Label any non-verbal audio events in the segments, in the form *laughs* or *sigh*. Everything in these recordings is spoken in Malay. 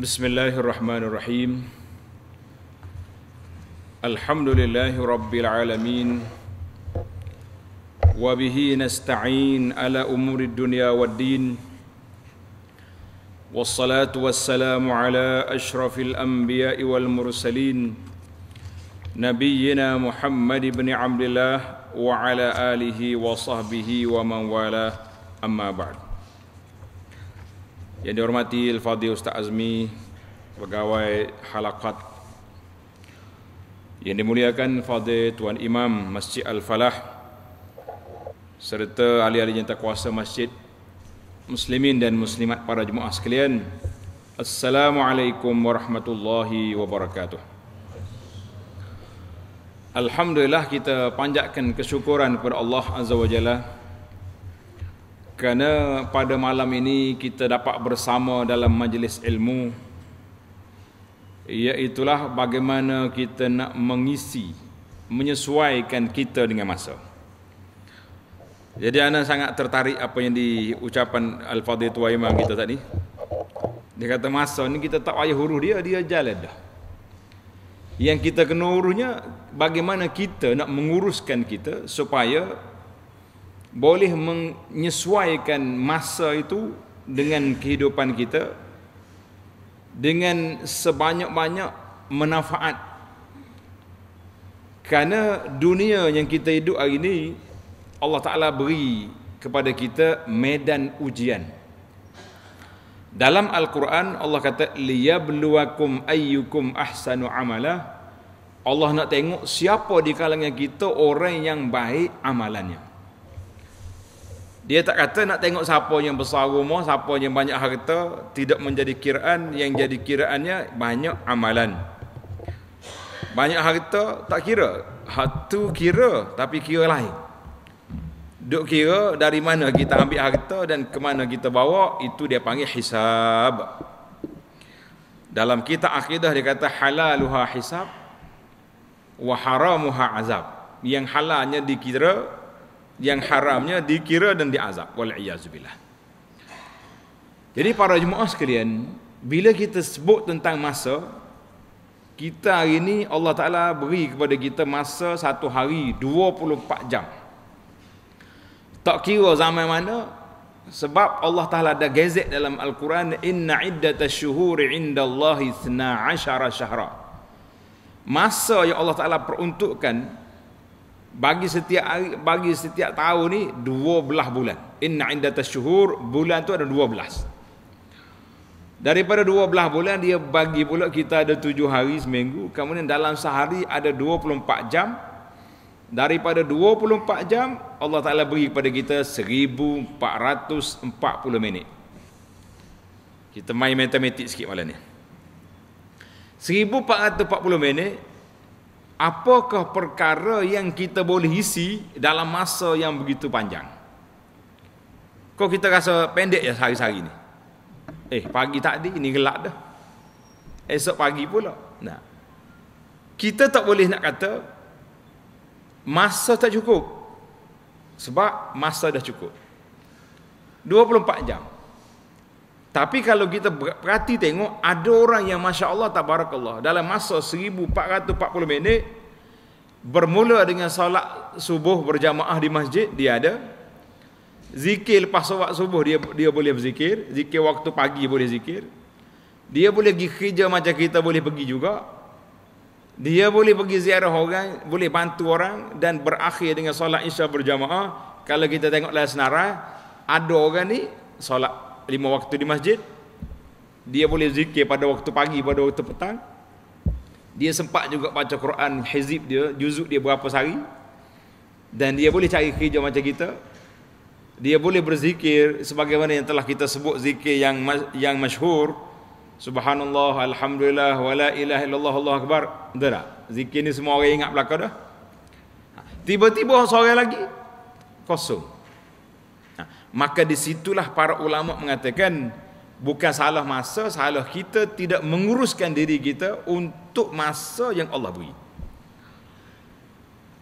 بسم الله الرحمن الرحيم الحمد لله رب العالمين وبه نستعين على أمور الدنيا والدين والصلاة والسلام على أشرف الأنبياء والمرسلين نبينا محمد بن عبد الله وعلى آله وصحبه ومن والاه أما بعد Yang dihormati Al-Fadhi Ustaz Azmi Pegawai Halakat Yang dimuliakan Fadhi Tuan Imam Masjid Al-Falah Serta ahli-ahli yang kuasa Masjid Muslimin dan Muslimat para jemaah sekalian Assalamualaikum warahmatullahi wabarakatuh Alhamdulillah kita panjatkan kesyukuran kepada Allah Azza wa Jalla kerana pada malam ini kita dapat bersama dalam majlis ilmu iaitulah bagaimana kita nak mengisi menyesuaikan kita dengan masa jadi ana sangat tertarik apa yang diucapkan al-fadil tua imam kita tadi dia kata masa ni kita tak payah huruf dia dia jalan dah yang kita kena urusnya bagaimana kita nak menguruskan kita supaya boleh menyesuaikan masa itu dengan kehidupan kita dengan sebanyak-banyak manfaat kerana dunia yang kita hidup hari ini Allah Taala beri kepada kita medan ujian dalam Al-Quran Allah kata liyabluwakum ayyukum ahsanu amala Allah nak tengok siapa di kalangan kita orang yang baik amalannya dia tak kata nak tengok siapa yang besar rumah, siapa yang banyak harta, tidak menjadi kiraan, yang jadi kiraannya banyak amalan. Banyak harta tak kira. Hatu kira tapi kira lain. Duk kira dari mana kita ambil harta dan ke mana kita bawa, itu dia panggil hisab. Dalam kitab akidah dia kata halaluha hisab wa haramuha azab. Yang halalnya dikira yang haramnya dikira dan diazab wal iazubillah jadi para jemaah sekalian bila kita sebut tentang masa kita hari ini Allah Ta'ala beri kepada kita masa satu hari 24 jam tak kira zaman mana sebab Allah Ta'ala ada gezek dalam Al-Quran inna iddata syuhuri inda Allahi thna'ashara syahra masa yang Allah Ta'ala peruntukkan bagi setiap hari, bagi setiap tahun ni 12 bulan inna inda tashuhur bulan tu ada 12 daripada 12 bulan dia bagi pula kita ada 7 hari seminggu kemudian dalam sehari ada 24 jam daripada 24 jam Allah Ta'ala beri kepada kita 1440 minit kita main matematik sikit malam ni 1440 minit apakah perkara yang kita boleh isi dalam masa yang begitu panjang kok kita rasa pendek ya hari hari ni eh pagi tadi ini gelap dah esok pagi pula nah kita tak boleh nak kata masa tak cukup sebab masa dah cukup 24 jam tapi kalau kita perhati tengok ada orang yang masya-Allah tabarakallah dalam masa 1440 minit bermula dengan solat subuh berjamaah di masjid dia ada zikir lepas solat subuh dia dia boleh berzikir, zikir waktu pagi boleh zikir. Dia boleh pergi kerja macam kita boleh pergi juga. Dia boleh pergi ziarah orang, boleh bantu orang dan berakhir dengan solat Isya berjamaah. Kalau kita tengok tengoklah senarai, ada orang ni solat lima waktu di masjid dia boleh zikir pada waktu pagi pada waktu petang dia sempat juga baca Quran hizib dia juzuk dia berapa sehari dan dia boleh cari kerja macam kita dia boleh berzikir sebagaimana yang telah kita sebut zikir yang yang masyhur subhanallah alhamdulillah wala ilaha illallah allah akbar betul tak zikir ni semua orang ingat belaka dah ha, tiba-tiba seorang lagi kosong Maka disitulah para ulama mengatakan bukan salah masa, salah kita tidak menguruskan diri kita untuk masa yang Allah beri.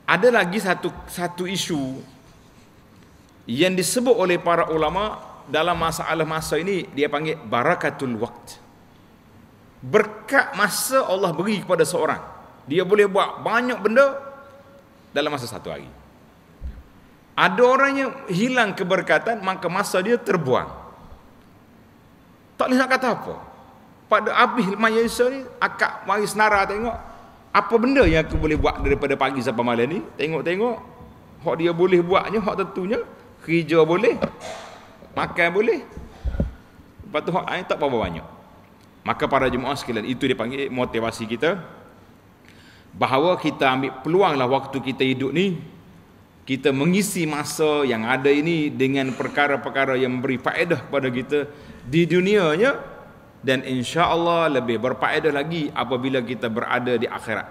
Ada lagi satu satu isu yang disebut oleh para ulama dalam masalah masa ini dia panggil barakatul waqt. Berkat masa Allah beri kepada seorang. Dia boleh buat banyak benda dalam masa satu hari. Ada orang yang hilang keberkatan maka masa dia terbuang. Tak boleh nak kata apa. Pada Abi Mayaisa ni akak waris nara tengok apa benda yang aku boleh buat daripada pagi sampai malam ni? Tengok-tengok hak dia boleh buatnya, hak tentunya kerja boleh. Makan boleh. Lepas tu hak lain eh, tak berapa banyak. Maka para jemaah sekalian itu dipanggil motivasi kita bahawa kita ambil peluanglah waktu kita hidup ni kita mengisi masa yang ada ini dengan perkara-perkara yang memberi faedah kepada kita di dunianya dan insya-Allah lebih berfaedah lagi apabila kita berada di akhirat.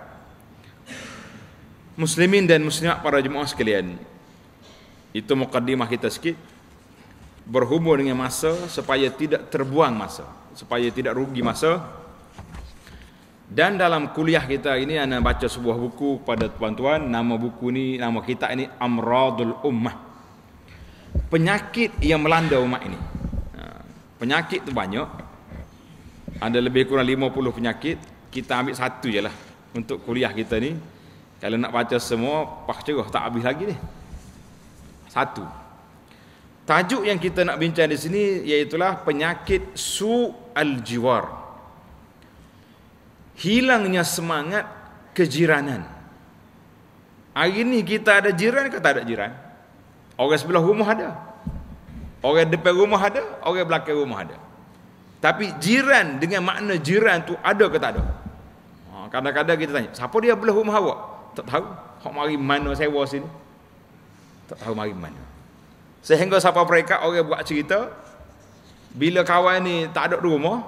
Muslimin dan muslimat para jemaah sekalian. Itu mukadimah kita sikit berhubung dengan masa supaya tidak terbuang masa, supaya tidak rugi masa. Dan dalam kuliah kita ini ana baca sebuah buku pada tuan-tuan, nama buku ni nama kita ini Amradul Ummah. Penyakit yang melanda umat ini. Ha, penyakit tu banyak. Ada lebih kurang 50 penyakit. Kita ambil satu je lah untuk kuliah kita ni. Kalau nak baca semua, pak cerah tak habis lagi ni. Satu. Tajuk yang kita nak bincang di sini iaitu penyakit su al-jiwar hilangnya semangat kejiranan. Hari ini kita ada jiran ke tak ada jiran? Orang sebelah rumah ada. Orang depan rumah ada, orang belakang rumah ada. Tapi jiran dengan makna jiran tu ada ke tak ada? Ha, kadang-kadang kita tanya, siapa dia belah rumah awak? Tak tahu. Hak mari mana sewa sini? Tak tahu mari mana. Sehingga siapa mereka orang buat cerita bila kawan ni tak ada rumah,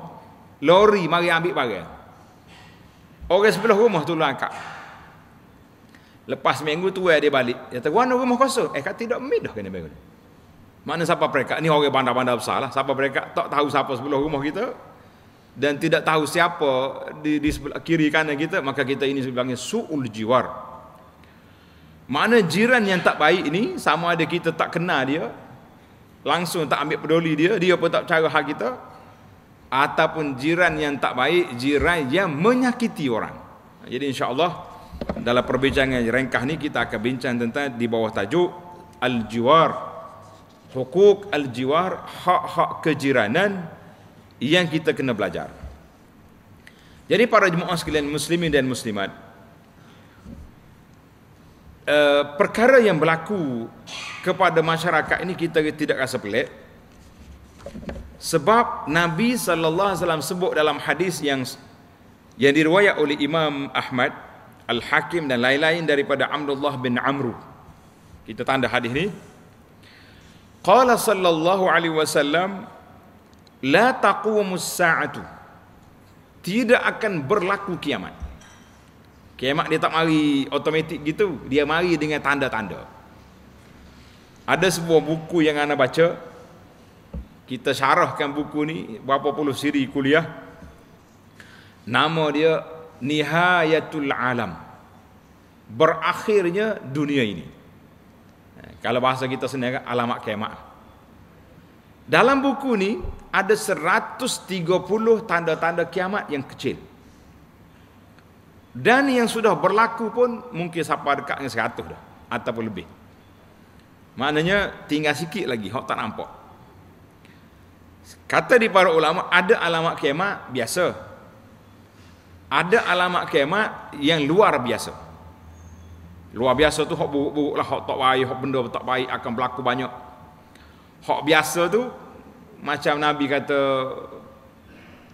lori mari ambil barang. Orang sebelah rumah tu lah angkat. Lepas minggu tu dia balik. Dia kata, wana rumah kosong. Eh, kata tidak memidah kena bangun. Mana siapa mereka? Ini orang bandar-bandar besar lah. Siapa mereka tak tahu siapa sebelah rumah kita. Dan tidak tahu siapa di, di sebelah kiri kanan kita. Maka kita ini sebenarnya su'ul jiwar. Mana jiran yang tak baik ini, sama ada kita tak kenal dia, langsung tak ambil peduli dia, dia pun tak cara hak kita, ataupun jiran yang tak baik, jiran yang menyakiti orang. Jadi insya-Allah dalam perbincangan rengkah ni kita akan bincang tentang di bawah tajuk al-jiwar hukuk al-jiwar hak-hak kejiranan yang kita kena belajar. Jadi para jemaah sekalian muslimin dan muslimat uh, perkara yang berlaku kepada masyarakat ini kita tidak rasa pelik sebab Nabi sallallahu alaihi wasallam sebut dalam hadis yang yang diriwayat oleh Imam Ahmad, Al Hakim dan lain-lain daripada Abdullah bin Amru. Kita tanda hadis ni. Qala sallallahu alaihi wasallam la taqumu saatu tidak akan berlaku kiamat. Kiamat dia tak mari otomatik gitu, dia mari dengan tanda-tanda. Ada sebuah buku yang anda baca, kita syarahkan buku ni berapa puluh siri kuliah nama dia nihayatul alam berakhirnya dunia ini ha, kalau bahasa kita sendiri kan alamat kemak dalam buku ni ada 130 tanda-tanda kiamat yang kecil dan yang sudah berlaku pun mungkin sampai dekat dengan 100 dah ataupun lebih maknanya tinggal sikit lagi hok tak nampak Kata di para ulama ada alamat kiamat biasa. Ada alamat kiamat yang luar biasa. Luar biasa tu hok buruk-buruk lah, hok tak baik, hok benda tak baik akan berlaku banyak. Hok biasa tu macam Nabi kata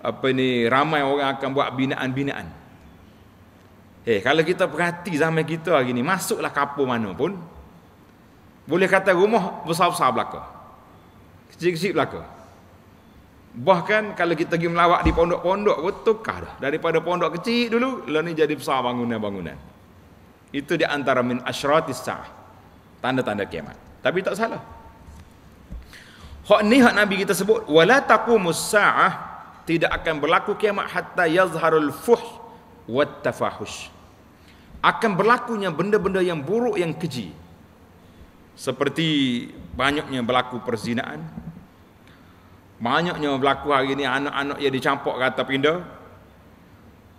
apa ni ramai orang akan buat binaan-binaan. Eh kalau kita perhati zaman kita hari ni masuklah kapur mana pun boleh kata rumah besar-besar belaka. Kecil-kecil belaka. Bahkan kalau kita pergi melawak di pondok-pondok pun tukar dah. Daripada pondok kecil dulu, lalu ni jadi besar bangunan-bangunan. Itu di antara min asyarat sa'ah. Tanda-tanda kiamat. Tapi tak salah. Hak ni hak Nabi kita sebut, wala taqumus sa'ah tidak akan berlaku kiamat hatta yazharul fuh wat tafahush. Akan berlakunya benda-benda yang buruk yang keji. Seperti banyaknya berlaku perzinaan, Banyaknya berlaku hari ini anak-anak yang dicampak kata pinda.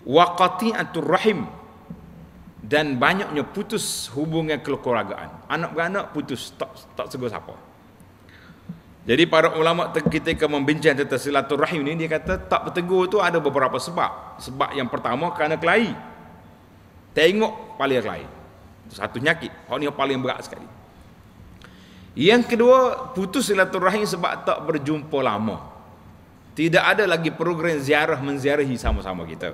Wa qati'atur rahim. Dan banyaknya putus hubungan kekeluargaan. Anak beranak putus tak tak segur siapa. Jadi para ulama kita ke membincang tentang silaturahim ini dia kata tak bertegur tu ada beberapa sebab. Sebab yang pertama kerana kelahi. Tengok paling kelahi. Satu nyakit. Hak ni paling berat sekali. Yang kedua, putus silaturahim sebab tak berjumpa lama. Tidak ada lagi program ziarah menziarahi sama-sama kita.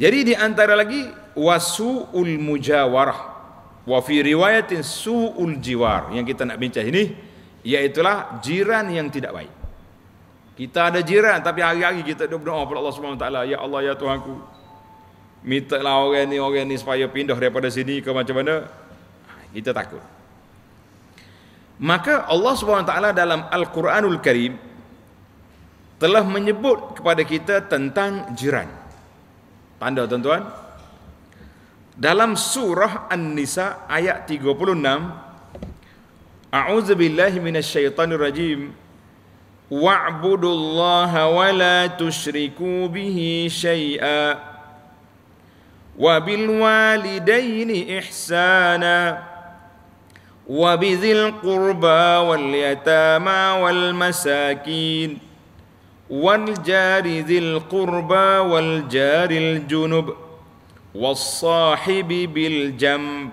Jadi di antara lagi wasuul mujawarah wa fi riwayatin suul jiwar yang kita nak bincang ini ialah jiran yang tidak baik. Kita ada jiran tapi hari-hari kita berdoa kepada Allah Subhanahu taala ya Allah ya Tuhanku mintalah orang ni orang ni supaya pindah daripada sini ke macam mana ha, kita takut maka Allah SWT dalam Al-Quranul Karim telah menyebut kepada kita tentang jiran tanda tuan-tuan dalam surah An-Nisa ayat 36 A'udzu billahi minasyaitonir rajim Wa'budullaha wa la tusyriku bihi syai'a wa bil walidaini ihsana وبذي القربى واليتامى والمساكين والجار ذي القربى والجار الجنب والصاحب بالجنب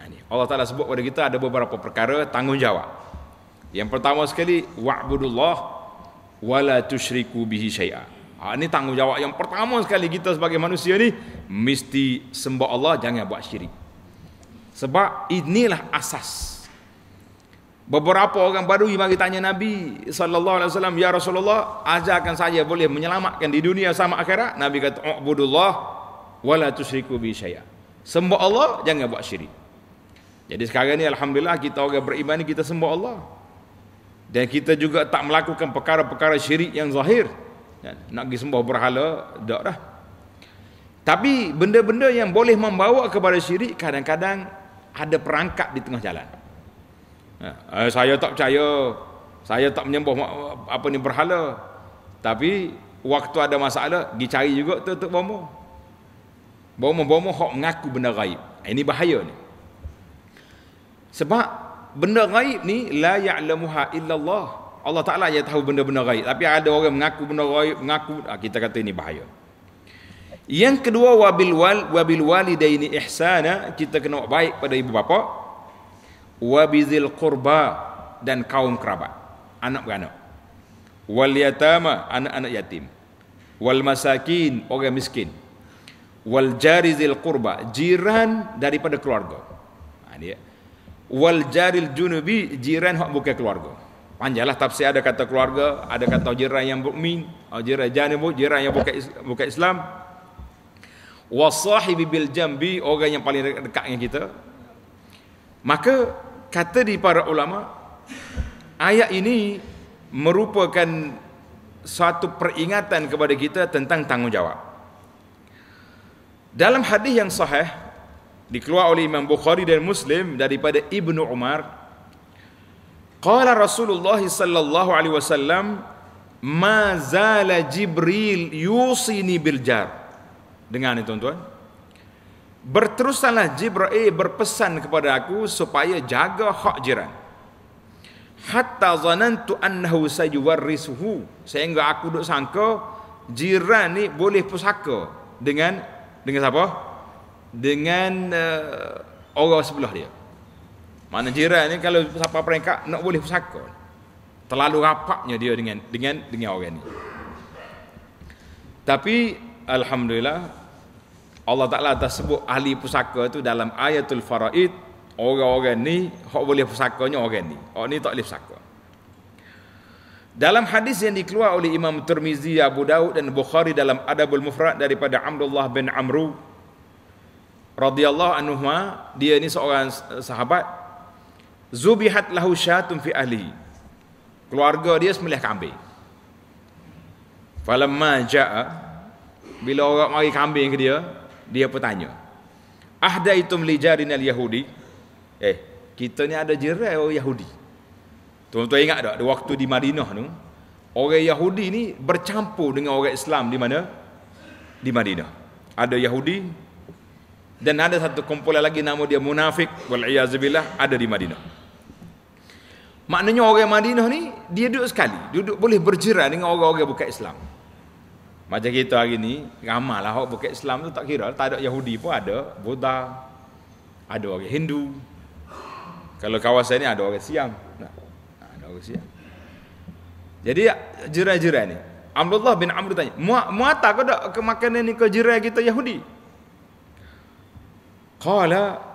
يعني Allah Ta'ala sebut pada kita ada beberapa perkara tanggungjawab yang pertama sekali wa'budullah wala tusyriku bihi syai'a ha, ini tanggungjawab yang pertama sekali kita sebagai manusia ni mesti sembah Allah jangan buat syirik sebab inilah asas. Beberapa orang baru badui mari tanya Nabi sallallahu alaihi wasallam, "Ya Rasulullah, ajarkan saya boleh menyelamatkan di dunia sama akhirat?" Nabi kata, "Ubudullah wala tusyriku bi syai'a." Sembah Allah, jangan buat syirik. Jadi sekarang ni alhamdulillah kita orang beriman ni kita sembah Allah. Dan kita juga tak melakukan perkara-perkara syirik yang zahir. Dan nak pergi sembah berhala, tak dah. Tapi benda-benda yang boleh membawa kepada syirik kadang-kadang ada perangkap di tengah jalan. Ha, eh, saya tak percaya. Saya tak menyembah apa ni berhala. Tapi waktu ada masalah, pergi cari juga tu tok bomo. Bomo-bomo hok mengaku benda gaib. Ha, ini bahaya ni. Sebab benda gaib ni la ya'lamuha illallah. Allah Taala yang tahu benda-benda gaib. Tapi ada orang mengaku benda gaib, mengaku ha, kita kata ini bahaya. Yang kedua wabil wal wabil walidaini ihsana kita kena buat baik pada ibu bapa wabizil qurba dan kaum kerabat anak beranak wal yatama anak-anak yatim wal masakin orang miskin wal jarizil qurba jiran daripada keluarga ha dia wal jaril junubi jiran hak bukan keluarga panjalah tafsir ada kata keluarga ada kata jiran yang mukmin jiran janibu jiran yang bukan bukan Islam wasahibi bil jambi orang yang paling dekat dengan kita maka kata di para ulama ayat ini merupakan satu peringatan kepada kita tentang tanggungjawab dalam hadis yang sahih dikeluarkan oleh Imam Bukhari dan Muslim daripada Ibnu Umar qala Rasulullah sallallahu alaihi wasallam ma zala Jibril yusini bil jar Dengar ni tuan-tuan. Berterusanlah Jibril berpesan kepada aku supaya jaga hak jiran. Hatta zanantu annahu sayuwarrisuhu. Sehingga aku duk sangka jiran ni boleh pusaka dengan dengan siapa? Dengan uh, orang sebelah dia. Mana jiran ni kalau siapa peringkat nak boleh pusaka. Terlalu rapatnya dia dengan dengan dengan orang ni. Tapi alhamdulillah Allah Ta'ala dah sebut ahli pusaka tu dalam ayatul faraid orang-orang ni hak boleh pusakanya orang ni orang ni tak boleh pusaka dalam hadis yang dikeluarkan oleh Imam Tirmizi, Abu Daud dan Bukhari dalam Adabul Mufrad daripada Abdullah bin Amru radhiyallahu anhu, dia ni seorang eh, sahabat zubihat lahu syatun fi ahli. Keluarga dia sembelih kambing. Falamma ja'a bila orang mari kambing ke dia, dia bertanya ahda itu lijarinal yahudi eh kita ni ada jerai orang yahudi tuan-tuan ingat tak di waktu di madinah tu orang yahudi ni bercampur dengan orang islam di mana di madinah ada yahudi dan ada satu kumpulan lagi nama dia munafik wal iazbillah ada di madinah maknanya orang madinah ni dia duduk sekali duduk boleh berjerai dengan orang-orang bukan islam macam kita hari ni, ramalah orang bukit Islam tu tak kira, lah, tak ada Yahudi pun ada, Buddha, ada orang Hindu. Kalau kawasan ni ada orang Siam. Nah, ada orang Siam. Jadi jiran-jiran ni, Abdullah bin Amr tanya, muat mu tak ada ke makanan ni ke jiran kita Yahudi?" Qala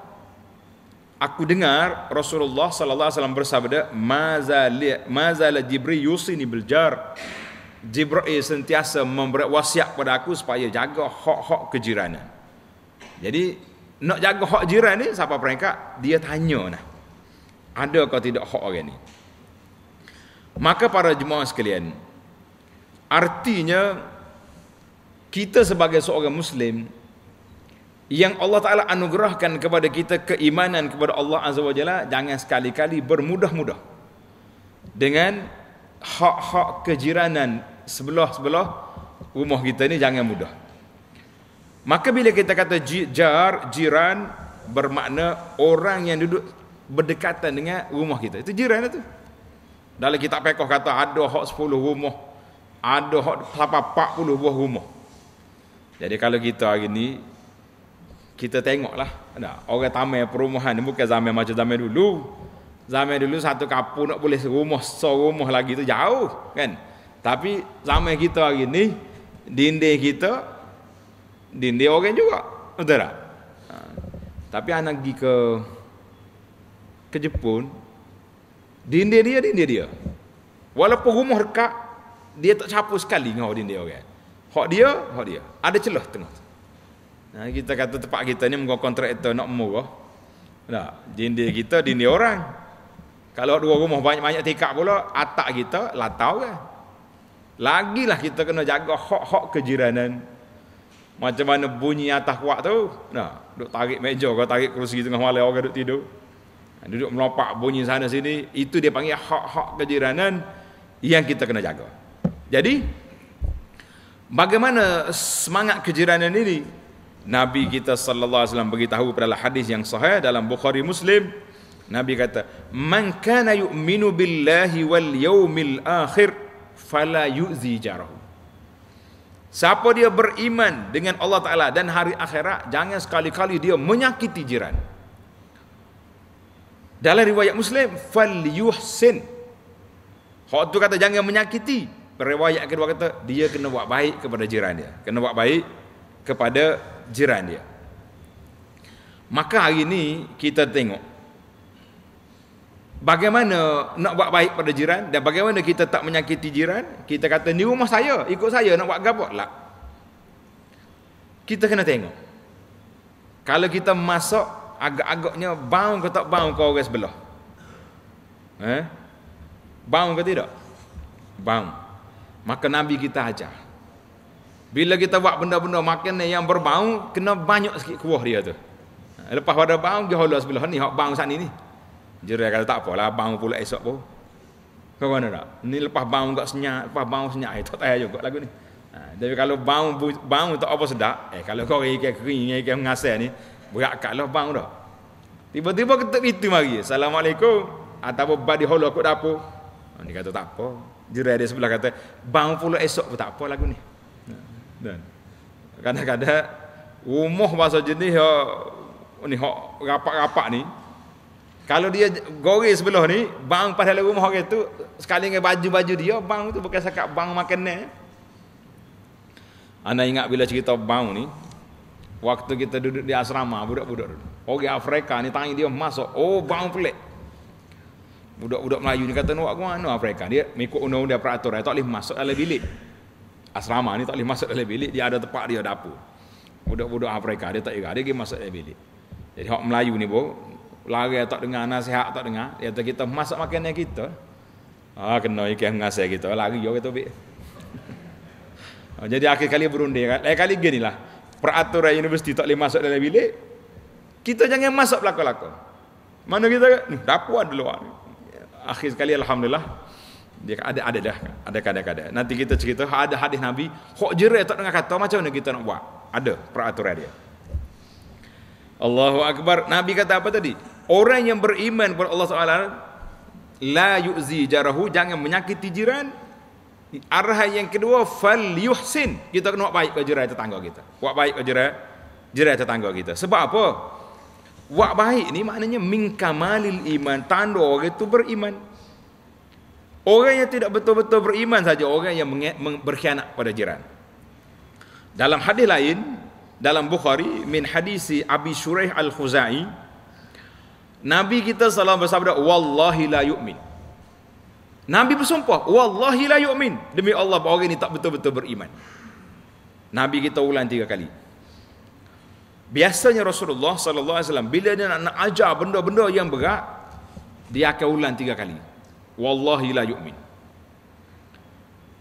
Aku dengar Rasulullah sallallahu alaihi wasallam bersabda, "Mazal mazal Jibril yusini bil jar." Jibril sentiasa memberi wasiat kepada aku supaya jaga hak-hak kejiranan. Jadi nak jaga hak jiran ni siapa peringkat dia tanya nah. Ada ke tidak hak orang ni? Maka para jemaah sekalian, artinya kita sebagai seorang muslim yang Allah Taala anugerahkan kepada kita keimanan kepada Allah Azza wa Jalla jangan sekali-kali bermudah-mudah dengan hak-hak kejiranan sebelah-sebelah rumah kita ni jangan mudah. Maka bila kita kata jar, jiran bermakna orang yang duduk berdekatan dengan rumah kita. Itu jiran itu. Lah Dalam kitab pekoh kata ada hak 10 rumah. Ada hak 40 buah rumah. Jadi kalau kita hari ni kita tengoklah. Ada orang tamai perumahan ni bukan zaman macam zaman dulu. Zaman dulu satu kapur nak boleh serumah, rumah lagi tu jauh kan. Tapi zaman kita hari ni dinding kita dinding orang juga. Betul tak? Ha. Tapi anak pergi ke ke Jepun dinding dia dinding dia. Walaupun rumah dekat dia tak capu sekali dengan dinding orang. Hak dia, hak dia. Ada celah tengah. Ha, kita kata tempat kita ni mengko kontraktor nak murah. Nah, dinding kita dinding orang. Kalau dua rumah banyak-banyak tikak pula, atak kita latau kan. Lagilah kita kena jaga hak-hak kejiranan. Macam mana bunyi atas kuat tu? Nah, duk tarik meja ke tarik kerusi tengah malam orang duk tidur. Ha, duduk melompak bunyi sana sini, itu dia panggil hak-hak kejiranan yang kita kena jaga. Jadi bagaimana semangat kejiranan ini? Nabi kita sallallahu alaihi wasallam beritahu pada hadis yang sahih dalam Bukhari Muslim, Nabi kata, "Man kana yu'minu billahi wal yaumil akhir" fala yuzi jarahu siapa dia beriman dengan Allah taala dan hari akhirat jangan sekali-kali dia menyakiti jiran dalam riwayat muslim fal yuhsin hak tu kata jangan menyakiti riwayat kedua kata dia kena buat baik kepada jiran dia kena buat baik kepada jiran dia maka hari ini kita tengok bagaimana nak buat baik pada jiran dan bagaimana kita tak menyakiti jiran kita kata ni rumah saya ikut saya nak buat gabut lah kita kena tengok kalau kita masuk agak-agaknya bau ke tak bau ke orang sebelah eh? bau ke tidak bau maka Nabi kita ajar bila kita buat benda-benda makan yang berbau kena banyak sikit kuah dia tu lepas pada bau dia hulur sebelah ni hak bau sana ni, ni. Jerai kata tak apalah bang pula esok pun. Kau mana tak? Ni lepas bau tak senyap, lepas bau senyap, eh, tak tahu juga lagu ni. Ha, tapi kalau bau bau tak apa sedap, eh kalau kau kaya kaya kering, kaya eh, kaya mengasai ni, berat kat lah bau dah. Tiba-tiba ketuk itu mari, Assalamualaikum, atau badi holo aku dapur. Ha, dia kata tak apa. Jerai dia sebelah kata, bau pula esok pun tak apa lagu ni. Ha, dan kadang-kadang, rumah bahasa jenis, eh, ni, rapat-rapat ni, ha, kalau dia goreng sebelah ni, bang pada rumah orang tu, sekali dengan baju-baju dia, bang tu bukan sekat bang makan ni. Anda ingat bila cerita bang ni, waktu kita duduk di asrama, budak-budak dulu. Orang Afrika ni tanya dia masuk, oh bang pelik. Budak-budak Melayu ni kata, nak buat mana Afrika? Dia mengikut undang-undang peraturan, tak boleh masuk dalam bilik. Asrama ni tak boleh masuk dalam bilik, dia ada tempat dia dapur. Budak-budak Afrika dia tak kira, dia pergi masuk dalam bilik. Jadi orang Melayu ni pun, lagi tak dengar nasihat tak dengar ya tu kita masak makanan kita ah kena ikan ngasih kita lagi. yo kita *laughs* ah, jadi akhir kali berunding kan lain kali gini lah peraturan universiti tak boleh masuk dalam bilik kita jangan masuk belaka-laka mana kita dapur ada luar akhir sekali alhamdulillah dia ada ada dah kan? ada kada-kada nanti kita cerita ada hadis nabi hok jerai tak dengar kata macam mana kita nak buat ada peraturan dia Allahu akbar nabi kata apa tadi Orang yang beriman kepada Allah SWT La yu'zi jarahu Jangan menyakiti jiran Arahan yang kedua Fal yuhsin Kita kena buat baik ke jiran tetangga kita Buat baik ke jiran Jiran tetangga kita Sebab apa? Buat baik ni maknanya Min kamalil iman Tanda orang itu beriman Orang yang tidak betul-betul beriman saja Orang yang menge- berkhianat pada jiran Dalam hadis lain Dalam Bukhari Min hadisi Abi Shureh al-Khuzai Al-Khuzai Nabi kita salam bersabda wallahi la yu'min. Nabi bersumpah wallahi la yu'min demi Allah orang ini tak betul-betul beriman. Nabi kita ulang tiga kali. Biasanya Rasulullah sallallahu alaihi wasallam bila dia nak, nak ajar benda-benda yang berat dia akan ulang tiga kali. Wallahi la yu'min.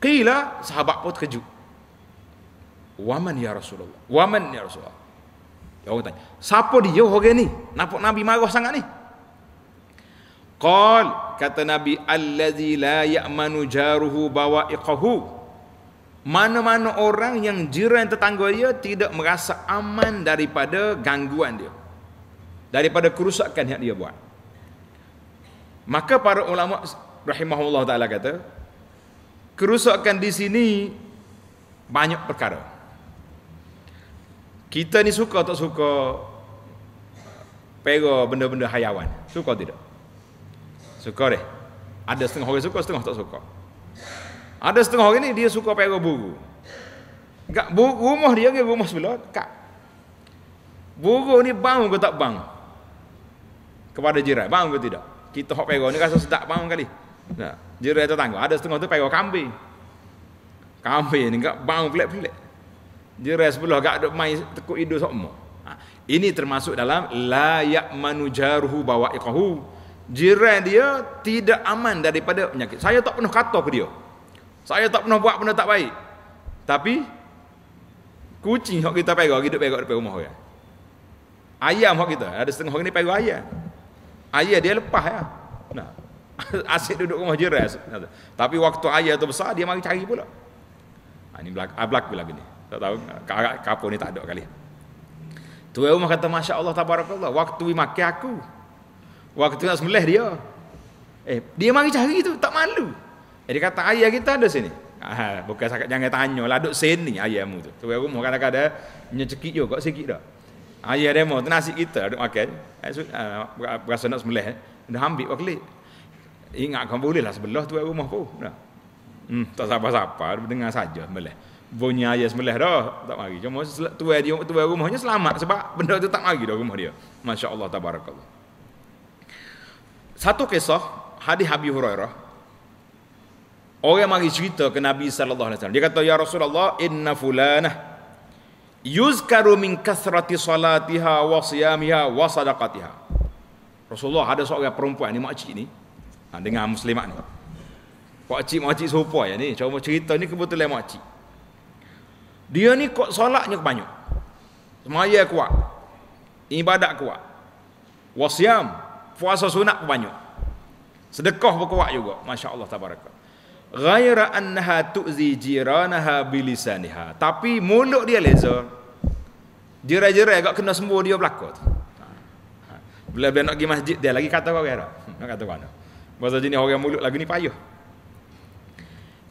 Qila sahabat pun terkejut. Waman ya Rasulullah. Waman ya Rasulullah. Ya, orang tanya, siapa dia orang ni? Nampak Nabi marah sangat ni. Qal kata Nabi allazi la ya'manu jaruhu bawa'iqahu. Mana-mana orang yang jiran tetangga dia tidak merasa aman daripada gangguan dia. Daripada kerusakan yang dia buat. Maka para ulama rahimahullah taala kata kerusakan di sini banyak perkara. Kita ni suka tak suka pera benda-benda hayawan. Suka tidak? Suka deh. Ada setengah orang suka, setengah tak suka. Ada setengah orang ni dia suka pera buru. Gak buru rumah dia ke rumah sebelah kak. Buru ni bang ke tak bang? Kepada jiran bang ke tidak? Kita hok pera ni rasa sedak bang kali. Nah, jiran tetangga ada setengah tu pera kambing. Kambing ni gak bang pelik-pelik. Dia rest pula agak ada main tekuk hidup sokmo. Ha. Ini termasuk dalam la ya'manu jaruhu bawa'iqahu. Jiran dia tidak aman daripada penyakit. Saya tak pernah kata ke dia. Saya tak pernah buat benda tak baik. Tapi kucing hok kita pegang, hidup pegang depan rumah orang. Ayam hok kita, ada setengah orang ni pegang ayam. Ayam dia lepas ya. Nah. *laughs* Asyik duduk rumah jiran. Tapi waktu ayam tu besar dia mari cari pula. Ha, ini belak ah, belak bila gini tak tahu karat kapur ni tak ada kali tuan rumah kata masya Allah tabarakallah waktu dia makan aku waktu nak sembelih dia eh dia mari cari gitu tak malu eh, dia kata ayah kita ada sini ah, ha, bukan sangat jangan tanya lah duduk sini ayahmu tu tuan rumah kadang-kadang eh, nyecekik juga kok sikit dah ayah demo tu nasi kita duduk makan eh, su- uh, berasa nak sembelih eh. dah ambil waktu ingat kan boleh lah sebelah tuan rumah pun nah. hmm, tak sabar-sabar dengar saja sembelih bunyi ayah sembelih dah tak mari cuma tuan dia tuan rumahnya selamat sebab benda tu tak mari dah rumah dia masya-Allah tabarakallah satu kisah hadis Abi Hurairah orang mari cerita ke Nabi sallallahu alaihi wasallam dia kata ya Rasulullah inna fulanah yuzkaru min kasrati salatiha wa siyamiha wa sadaqatiha Rasulullah ada seorang perempuan ni makcik ni ha, Dengar muslimat ni Pakcik-makcik serupa ya ni. Cuma cerita ni kebetulan makcik. Dia ni kok solatnya banyak. Semaya kuat. Ibadat kuat. Wasiam. Puasa sunat banyak. Sedekah pun kuat juga. Masya Allah tabarakat. Ghaira annaha tu'zi jiranaha bilisaniha. Tapi mulut dia leza. Jirai-jirai agak kena sembuh dia berlaku tu. Bila-bila ha, ha. nak pergi masjid, dia lagi kata kau kira. Hmm, nak kata kau mana. Bahasa jenis orang mulut lagu ni payuh.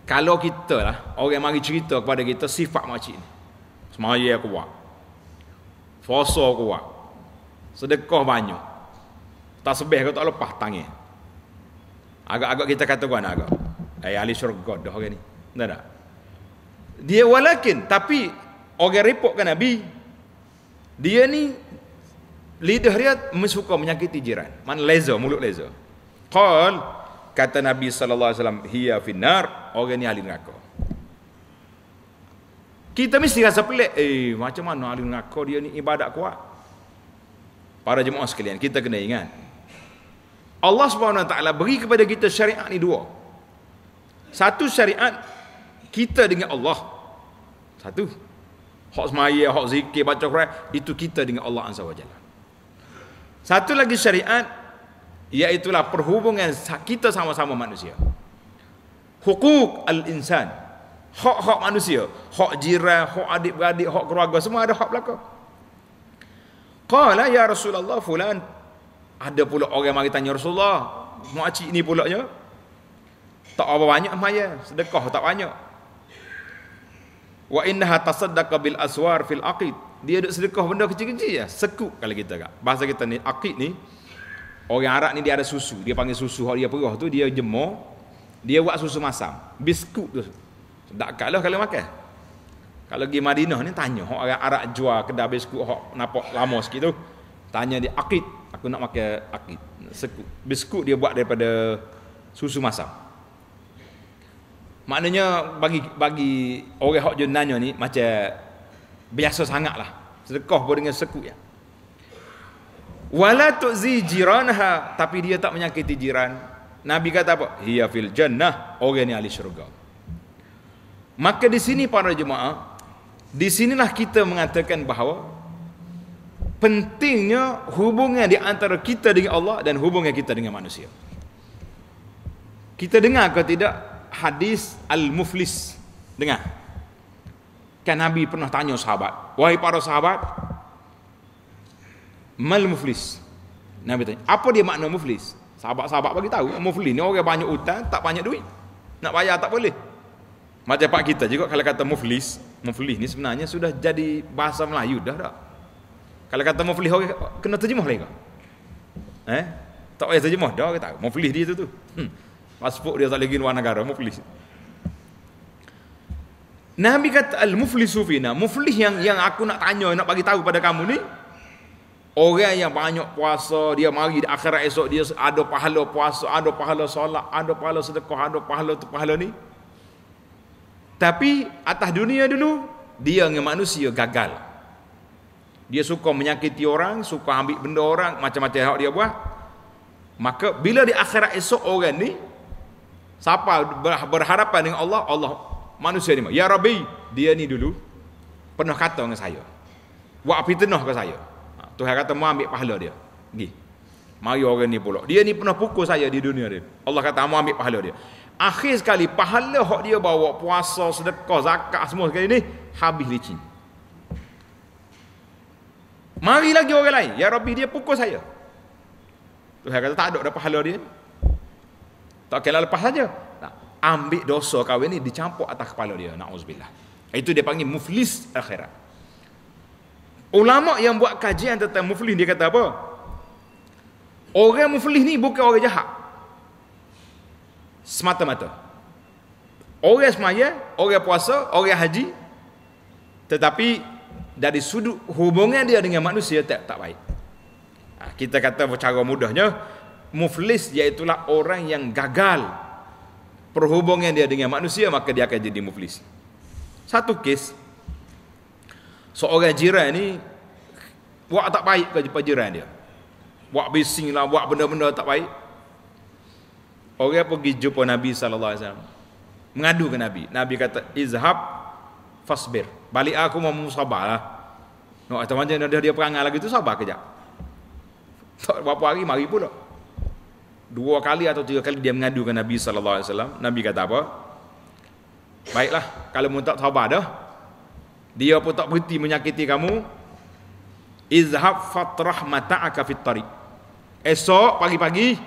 Kalau kita lah Orang mari cerita kepada kita Sifat makcik ni Semaya aku buat Fosa aku buat Sedekah banyak Tak sebeh aku tak lepas tangan Agak-agak kita kata kuan agak Eh ahli syurga dah orang ni Tak tak Dia walakin Tapi Orang report ke Nabi Dia ni Lidah dia Suka menyakiti jiran Mana lezer Mulut lezer Qal kata Nabi sallallahu alaihi wasallam hiya finnar orang ni ahli neraka kita mesti rasa pelik eh macam mana ahli neraka dia ni ibadat kuat para jemaah sekalian kita kena ingat Allah Subhanahu wa taala beri kepada kita syariat ni dua satu syariat kita dengan Allah satu hak semaya hak zikir baca Quran itu kita dengan Allah azza wajalla satu lagi syariat iaitulah perhubungan kita sama-sama manusia hukuk al-insan hak-hak manusia hak jiran hak adik-beradik hak keluarga semua ada hak belaka qala ya rasulullah fulan ada pula orang yang mari tanya rasulullah makcik ni pula ya tak apa banyak maya sedekah tak banyak wa innaha tasaddaqa bil aswar fil aqid dia duk sedekah benda kecil-kecil ya sekuk kalau kita kak bahasa kita ni aqid ni Orang Arab ni dia ada susu, dia panggil susu hak dia perah tu dia jemur, dia buat susu masam, biskut tu. Tak kalah kalau makan. Kalau pergi Madinah ni tanya hak orang Arab jual kedai biskut hak nampak lama sikit tu. Tanya dia akid, aku nak makan akid. Sekut. Biskut dia buat daripada susu masam. Maknanya bagi bagi orang hak jenanya ni macam biasa sangatlah. Sedekah pun dengan sekut ya wala tuzi jiranha tapi dia tak menyakiti jiran nabi kata apa hiya fil jannah orang ni ahli syurga maka di sini para jemaah di sinilah kita mengatakan bahawa pentingnya hubungan di antara kita dengan Allah dan hubungan kita dengan manusia kita dengar ke tidak hadis al-muflis dengar kan nabi pernah tanya sahabat wahai para sahabat mal muflis Nabi tanya apa dia makna muflis sahabat-sahabat bagi tahu muflis ni orang banyak hutang tak banyak duit nak bayar tak boleh macam pak kita juga kalau kata muflis muflis ni sebenarnya sudah jadi bahasa Melayu dah tak. kalau kata muflis orang kena terjemah lagi eh tak payah terjemah dah kita muflis dia tu tu hmm. pasport dia tak lagi luar negara muflis Nabi kata al-muflisu fina, muflis yang yang aku nak tanya, nak bagi tahu pada kamu ni, Orang yang banyak puasa, dia mari di akhirat esok, dia ada pahala puasa, ada pahala solat, ada pahala sedekah, ada pahala tu pahala ni. Tapi atas dunia dulu, dia dengan manusia gagal. Dia suka menyakiti orang, suka ambil benda orang, macam-macam hal dia buat. Maka bila di akhirat esok orang ni, siapa berharapan dengan Allah, Allah manusia ni. Ya Rabbi, dia ni dulu pernah kata dengan saya. Buat fitnah ke saya. Tuhan kata mau ambil pahala dia. Pergi. Mari orang ni pula. Dia ni pernah pukul saya di dunia dia. Allah kata mau ambil pahala dia. Akhir sekali pahala hak dia bawa puasa, sedekah, zakat semua sekali ni habis licin. Mari lagi orang lain. Ya Rabbi dia pukul saya. Tuhan kata tak ada dah pahala dia. Tak kira lepas saja. Nah, ambil dosa kahwin ni dicampur atas kepala dia. Nauzubillah. Itu dia panggil muflis akhirat. Ulama yang buat kajian tentang muflih dia kata apa? Orang muflih ni bukan orang jahat. Semata-mata. Orang semaya, orang puasa, orang haji tetapi dari sudut hubungan dia dengan manusia tak tak baik. Ha, kita kata cara mudahnya muflis iaitu orang yang gagal perhubungan dia dengan manusia maka dia akan jadi muflis. Satu kes seorang jiran ni buat tak baik ke jumpa jiran dia buat bising lah buat benda-benda tak baik orang pergi jumpa Nabi SAW mengadu ke Nabi Nabi kata izhab fasbir balik aku mau sabar lah no, macam macam dia, dia perangai lagi tu sabar kejap tak berapa hari mari pula dua kali atau tiga kali dia mengadu ke Nabi SAW Nabi kata apa baiklah kalau mu tak sabar dah dia pun tak berhenti menyakiti kamu izhab fatrah mata'aka fit tariq esok pagi-pagi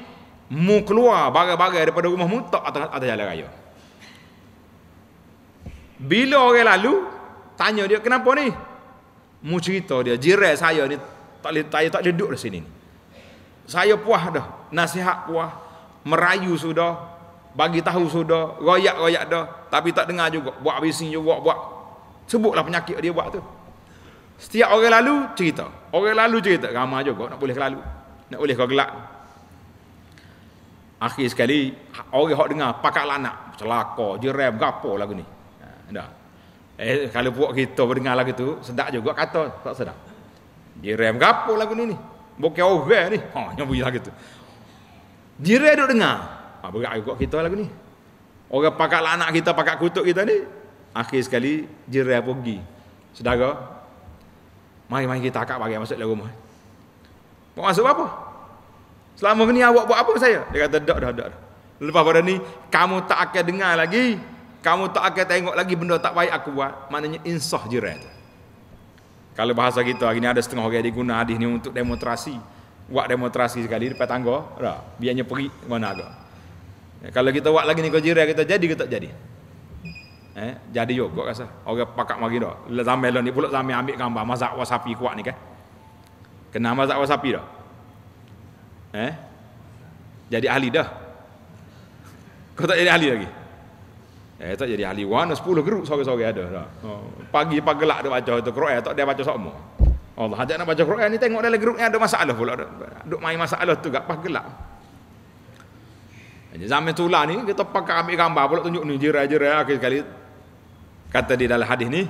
mu keluar barang-barang daripada rumah mu tak atas, atas jalan raya bila orang lalu tanya dia kenapa ni mu cerita dia jiran saya ni tak boleh tak, tak duduk di sini saya puas dah nasihat puas merayu sudah bagi tahu sudah royak-royak dah tapi tak dengar juga buat bising juga buat Sebutlah penyakit dia buat tu. Setiap orang lalu cerita. Orang lalu cerita. Ramai juga nak boleh lalu. Nak boleh kau gelak. Akhir sekali orang hok dengar pakak lanak celaka, jerem, gapo lagu ni. Ha, dah. Eh kalau buat kita berdengar lagu tu, sedak juga kata, tak sedak. Jerem gapo lagu ni ni. Bukan orang ni. Ha, nyambi lagu tu. Jerem duk dengar. Ha berat juga kita lagu ni. Orang pakak lanak kita, pakak kutuk kita ni Akhir sekali jerai pergi. Sedara mai-mai kita akak bagi masuk dalam rumah. Mau masuk apa? Selama ni awak buat apa saya? Dia kata dak dah dak. Lepas pada ni kamu tak akan dengar lagi. Kamu tak akan tengok lagi benda tak baik aku buat. Maknanya insah jerai tu. Kalau bahasa kita hari ni ada setengah orang yang guna hadis ni untuk demonstrasi. Buat demonstrasi sekali depan tangga, dah. Biarnya pergi mana agak. kalau kita buat lagi ni kau jerai kita jadi ke tak jadi? Eh, jadi yo kok rasa. Orang pakak mari dak. Lah, zaman lo lah ni pula zaman ambil gambar mazhab wasapi kuat ni kan. Kenapa mazhab wasapi dak? Eh? Jadi ahli dah. Kau tak jadi ahli lagi. Eh, tak jadi ahli wan. 10 geruk sore-sore ada dah. Oh, pagi pagi gelak dia baca itu Quran tak dia baca sama. Allah hajat nak baca Quran ni tengok dalam geruk ni ada masalah pula Duk main masalah tu gak pagi gelak. Zaman tu lah ni kita pakai ambil gambar pula tunjuk ni jerai-jerai akhir sekali kata di dalam hadis ni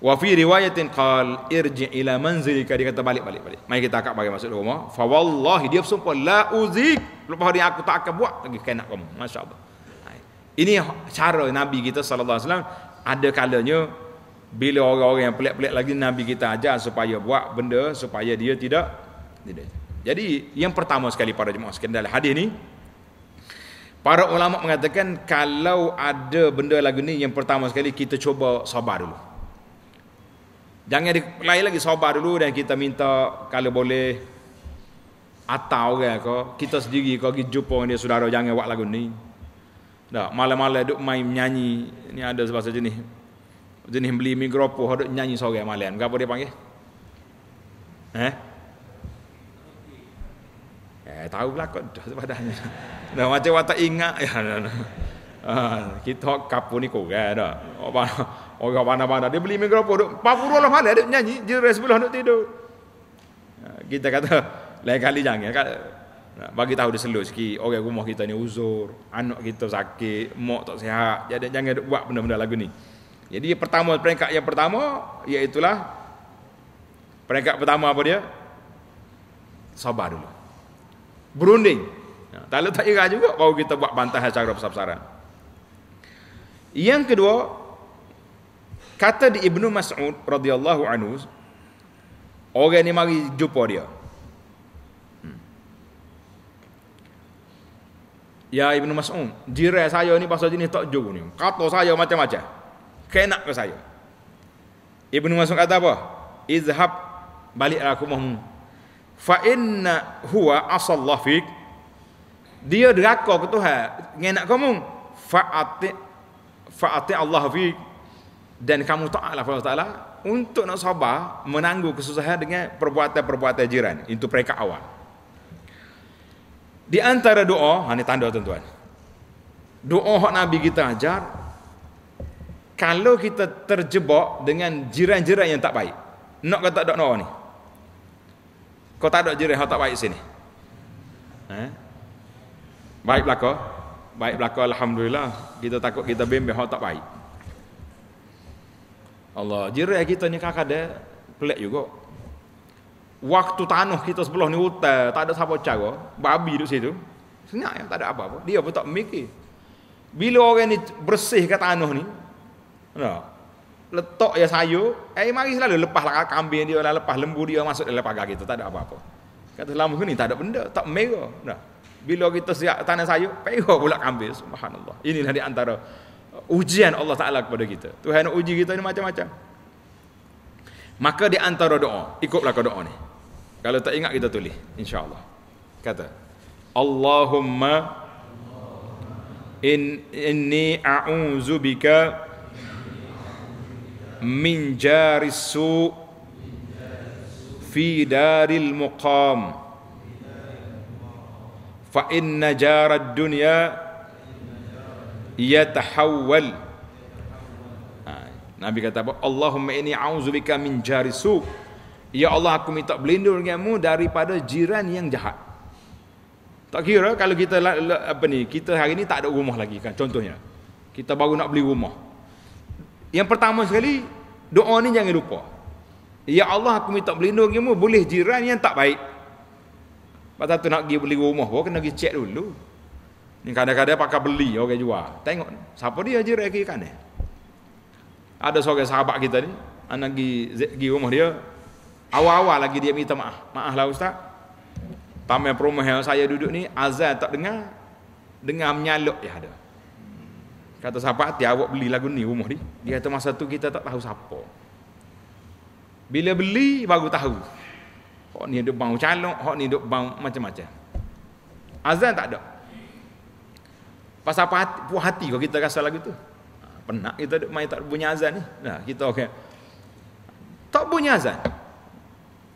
wa fi riwayatin qal irji ila manzilika dia kata balik balik balik mai kita akak bagi masuk rumah fa wallahi dia bersumpah la uzik lepas hari aku tak akan buat lagi kena kamu masyaallah ha, ini cara nabi kita sallallahu alaihi wasallam ada kalanya bila orang-orang yang pelik-pelik lagi nabi kita ajar supaya buat benda supaya dia tidak jadi yang pertama sekali pada jemaah sekalian dalam hadis ni Para ulama mengatakan kalau ada benda lagu ni yang pertama sekali kita cuba sabar dulu. Jangan lain lagi sabar dulu dan kita minta kalau boleh atau orang kau kita sendiri kau pergi jumpa dia saudara jangan buat lagu ni. Dah malam-malam duk main menyanyi ni ada sebahasa ni. jenis beli mikrofon duk nyanyi seorang malam. Apa dia panggil? Eh? Eh, tahu lah kot dah *laughs* sepadanya. Dah macam orang ingat. *laughs* Ya, Ha, kita kapu ni kurang dah. Orang orang mana-mana dia beli mikrofon duk 40 orang ada duk nyanyi, dia rest sebelah duk tidur. Ha, kita kata lain kali jangan kat bagi tahu dia selut sikit orang rumah kita ni uzur, anak kita sakit, mak tak sihat. Jadi jangan duk buat benda-benda lagu ni. Jadi yang pertama peringkat yang pertama iaitu lah peringkat pertama apa dia? Sabar dulu berunding. Ya. Tak letak ira juga baru kita buat bantahan secara besar-besaran. Yang kedua, kata di Ibnu Mas'ud radhiyallahu anhu, orang ni mari jumpa dia. Hmm. Ya Ibnu Mas'um, jiran saya ni pasal jenis tak jauh ni. Kata saya macam-macam. Kena ke saya. Ibnu Mas'um kata apa? Izhab balik aku mahmu fa inna huwa asallahu fik dia deraka ke Tuhan ngenak kamu fa'ati fa'ati Allah fi dan kamu taatlah kepada Taala untuk nak sabar menangguh kesusahan dengan perbuatan-perbuatan jiran itu mereka awal di antara doa ini ha, tanda tuan-tuan doa hak nabi kita ajar kalau kita terjebak dengan jiran-jiran yang tak baik nak kata tak doa ni kau tak ada jerih, kau tak baik sini. Eh? Baik belaka. Baik belaka, Alhamdulillah. Kita takut kita bimbing, kau tak baik. Allah, jerih kita ni kakak dia pelik juga. Waktu tanah kita sebelah ni hutan, tak ada siapa cara. Babi duduk situ. Senyap yang tak ada apa-apa. Dia pun tak mikir. Bila orang ni bersihkan tanah ni, tak? letok ya sayu, eh mari selalu lepas lah kambing dia, lah, lepas lembu dia masuk dalam pagar kita, tak ada apa-apa. Kata lama ni tak ada benda, tak merah. Nah, bila kita siap tanah sayu, merah pula kambing, subhanallah. Inilah di antara uh, ujian Allah Ta'ala kepada kita. Tuhan nak uji kita ni macam-macam. Maka di antara doa, ikutlah ke doa ni. Kalau tak ingat kita tulis, insyaAllah. Kata, Allahumma in, inni a'udzubika bika min jaris su fi daril muqam fa inna jarad dunya yatahawwal ha, Nabi kata apa? Allahumma inni a'udzubika min jari su. Ya Allah aku minta berlindung denganmu daripada jiran yang jahat. Tak kira kalau kita apa ni, kita hari ni tak ada rumah lagi kan contohnya. Kita baru nak beli rumah. Yang pertama sekali, doa ni jangan lupa. Ya Allah aku minta berlindung kamu boleh jiran yang tak baik. Pasal tu nak pergi beli rumah pun oh, kena pergi cek dulu. Ni kadang-kadang pakai beli oh, orang okay, jual. Tengok siapa dia jiran kiri kanan. Ada seorang sahabat kita ni, anak pergi, pergi rumah dia. Awal-awal lagi dia minta maaf. Maaflah ustaz. Tamai perumah yang saya duduk ni azan tak dengar. Dengar menyalok ya ada. Kata siapa hati awak beli lagu ni rumah ni. Dia kata masa tu kita tak tahu siapa. Bila beli baru tahu. Hak ni duk bang calon, hak ni duk bang macam-macam. Azan tak ada. Pasal apa hati, puas hati kau kita rasa lagu tu. Ha, penat kita main tak punya azan ni. Nah, kita okey. Tak punya azan.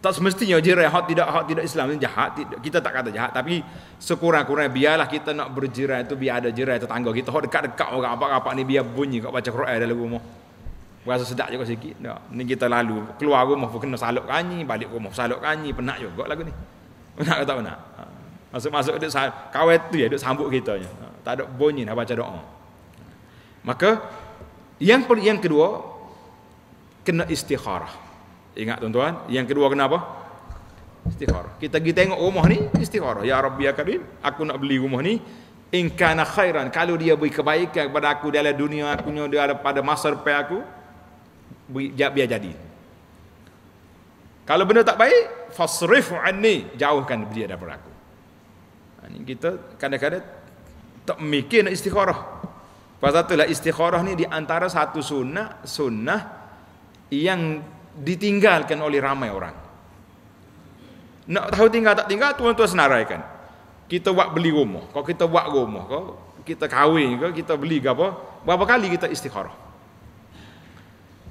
Tak semestinya jirai hak tidak hak tidak Islam ni jahat. Kita tak kata jahat tapi sekurang-kurangnya biarlah kita nak berjirai itu biar ada jirai tetangga kita hak dekat-dekat orang apa-apa ni biar bunyi kau baca Quran dalam rumah. Rasa sedap juga sikit. Tak. Ni kita lalu keluar rumah pun kena salok kanyi, balik rumah salok kanyi, penat juga lagu ni. Penat atau tak penat? Ha. Masuk-masuk dia kawet tu ya duk sambut kita nya. Ha. Tak ada bunyi nak baca doa. Maka yang yang kedua kena istikharah. Ingat tuan-tuan, yang kedua kenapa? Istikharah. Kita pergi tengok rumah ni, istikharah. Ya Rabbi ya Karim, aku nak beli rumah ni. In kana khairan, kalau dia beri kebaikan kepada aku dalam dunia aku ni ada pada masa depan aku, biar jadi. Kalau benda tak baik, fasrif anni, jauhkan dia daripada aku. Ini ha, kita kadang-kadang tak mikir nak istikharah. Pasal itulah istikharah ni di antara satu sunnah, sunnah yang ditinggalkan oleh ramai orang. Nak tahu tinggal tak tinggal tuan-tuan senaraikan. Kita buat beli rumah. Kalau kita buat rumah ke, kita kahwin ke, kita beli ke apa? Berapa kali kita istikharah?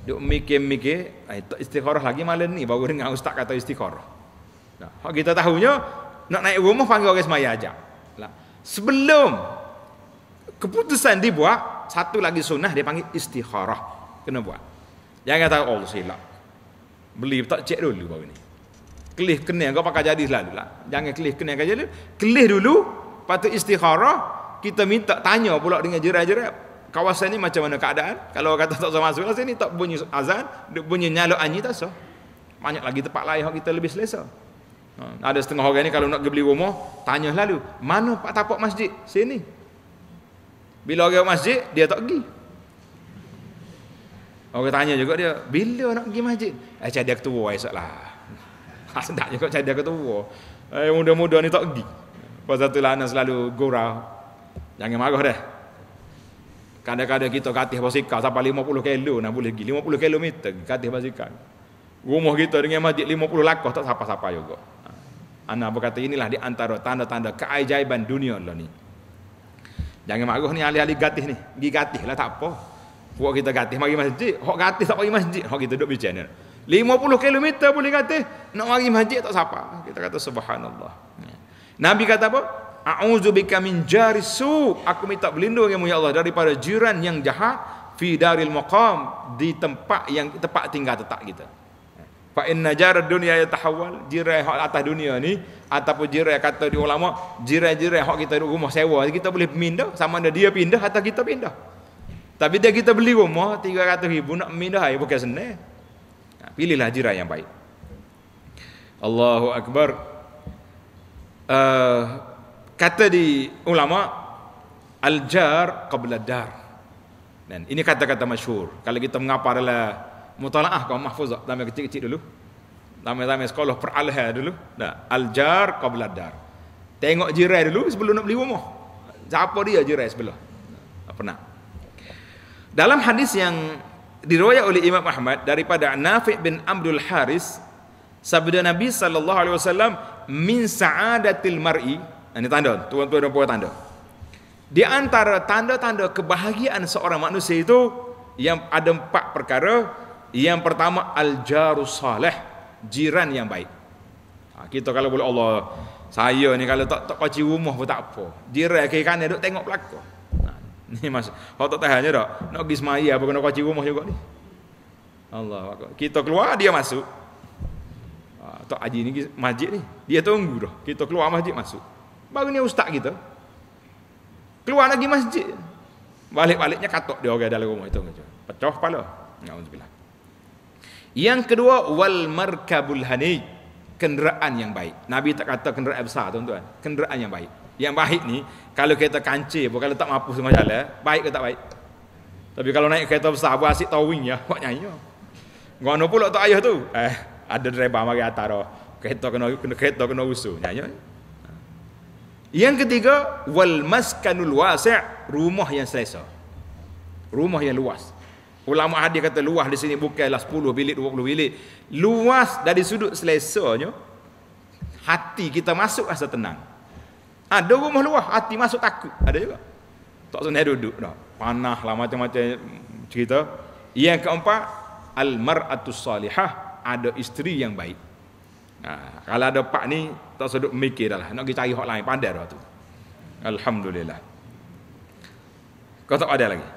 Duk mikir-mikir, eh, istikharah lagi malam ni baru dengar ustaz kata istikharah. Nah, kita tahunya nak naik rumah panggil orang semaya aja. Nah, sebelum keputusan dibuat, satu lagi sunnah dia panggil istikharah. Kena buat. Jangan tahu Allah oh, silap beli tak cek dulu baru ni kelih kena kau pakai jadi selalu lah jangan kelih kena kau jadi kelih dulu patut istikharah kita minta tanya pula dengan jiran-jiran kawasan ni macam mana keadaan kalau kata tak sama masuk sini tak bunyi azan bunyi nyalok anyi tak sah banyak lagi tempat lain kita lebih selesa ha, ada setengah orang ni kalau nak beli rumah tanya selalu mana pak tapak masjid sini bila orang masjid dia tak pergi Orang tanya juga dia, bila nak pergi masjid? Eh, cari dia ketua esok lah. *laughs* Sedap juga cari dia ketua. Eh, muda-muda ni tak pergi. Pasal tu lah, selalu gurau. Jangan marah dah. Kadang-kadang kita katih basikal sampai 50 kilo nak boleh pergi. 50 kilometer katih basikal. Rumah kita dengan masjid 50 lakoh tak sapa-sapa juga. Anak berkata inilah di antara tanda-tanda keajaiban dunia Allah ni. Jangan marah ni alih-alih gatih ni. Gigatih lah tak apa. Buat kita gratis mari masjid. Hak gratis tak pergi masjid. Hak kita duduk bicara. channel. 50 km boleh kata nak mari masjid tak siapa. Kita kata subhanallah. Nabi kata apa? A'udzu bika min jarisu. Aku minta berlindung kamu ya Allah daripada jiran yang jahat fi daril maqam di tempat yang tempat tinggal tetap kita. Fa inna jar dunya yatahawwal jirai hak atas dunia ni ataupun jirai kata di ulama jirai-jirai hak kita di rumah sewa kita boleh pindah sama ada dia pindah atau kita pindah. Tapi dia kita beli rumah 300 ribu nak pindah air ya bukan senang. Ha, pilihlah jiran yang baik. Allahu Akbar. Uh, kata di ulama Al-jar qabla dar. Dan ini kata-kata masyur Kalau kita mengapa adalah mutalaah kau mahfuzah sampai kecil-kecil dulu. Sampai-sampai sekolah peralah dulu. Dah. Al-jar qabla dar. Tengok jiran dulu sebelum nak beli rumah. Siapa dia jiran sebelum Apa nak? Dalam hadis yang diriwayat oleh Imam Ahmad daripada Nafi' bin Abdul Haris, sabda Nabi sallallahu alaihi wasallam, "Min sa'adatil mar'i" ah, Ini tanda, tuan-tuan dan puan tanda. Di antara tanda-tanda kebahagiaan seorang manusia itu yang ada empat perkara. Yang pertama al-jaru salih, jiran yang baik. Ha, kita kalau boleh Allah, saya ni kalau tak tak kaci rumah pun tak apa. Jiran ke kanan duk tengok belakang. Ni mas, kau tak tahan je tak? Nak pergi semaya apa kena kunci rumah juga ni. Allah Kita keluar dia masuk. Ah, tok Haji ni masjid ni. Dia tunggu dah. Kita keluar masjid masuk. Baru ni ustaz kita. Keluar lagi masjid. Balik-baliknya katok dia orang dalam rumah itu macam. Pecah untuk Nauzubillah. Yang kedua wal markabul hanij. Kenderaan yang baik. Nabi tak kata kenderaan besar tuan-tuan. Kenderaan yang baik. Yang baik ni kalau kereta kancil pun kalau tak mampu semua jalan, eh. baik ke tak baik? Tapi kalau naik kereta besar pun asyik towing ya, *laughs* buat nyanyi. Ngono pula tok ayah tu. Eh, ada driver mari atas dah. Kereta kena kena kereta kena usuh nyanyi. Eh. Yang ketiga, wal maskanul wasi', rumah yang selesa. Rumah yang luas. Ulama hadis kata luas di sini bukanlah 10 bilik 20 bilik. Luas dari sudut selesanya hati kita masuk rasa tenang. Ada ha, rumah luar, hati masuk takut. Ada juga. Tak senang duduk dah. Panah lah macam-macam cerita. Yang keempat, Al-Mar'atus Salihah. Ada isteri yang baik. Nah, ha, kalau ada pak ni, tak sedut mikir dah lah. Nak pergi cari orang lain, pandai dah tu. Alhamdulillah. Kau tak ada lagi?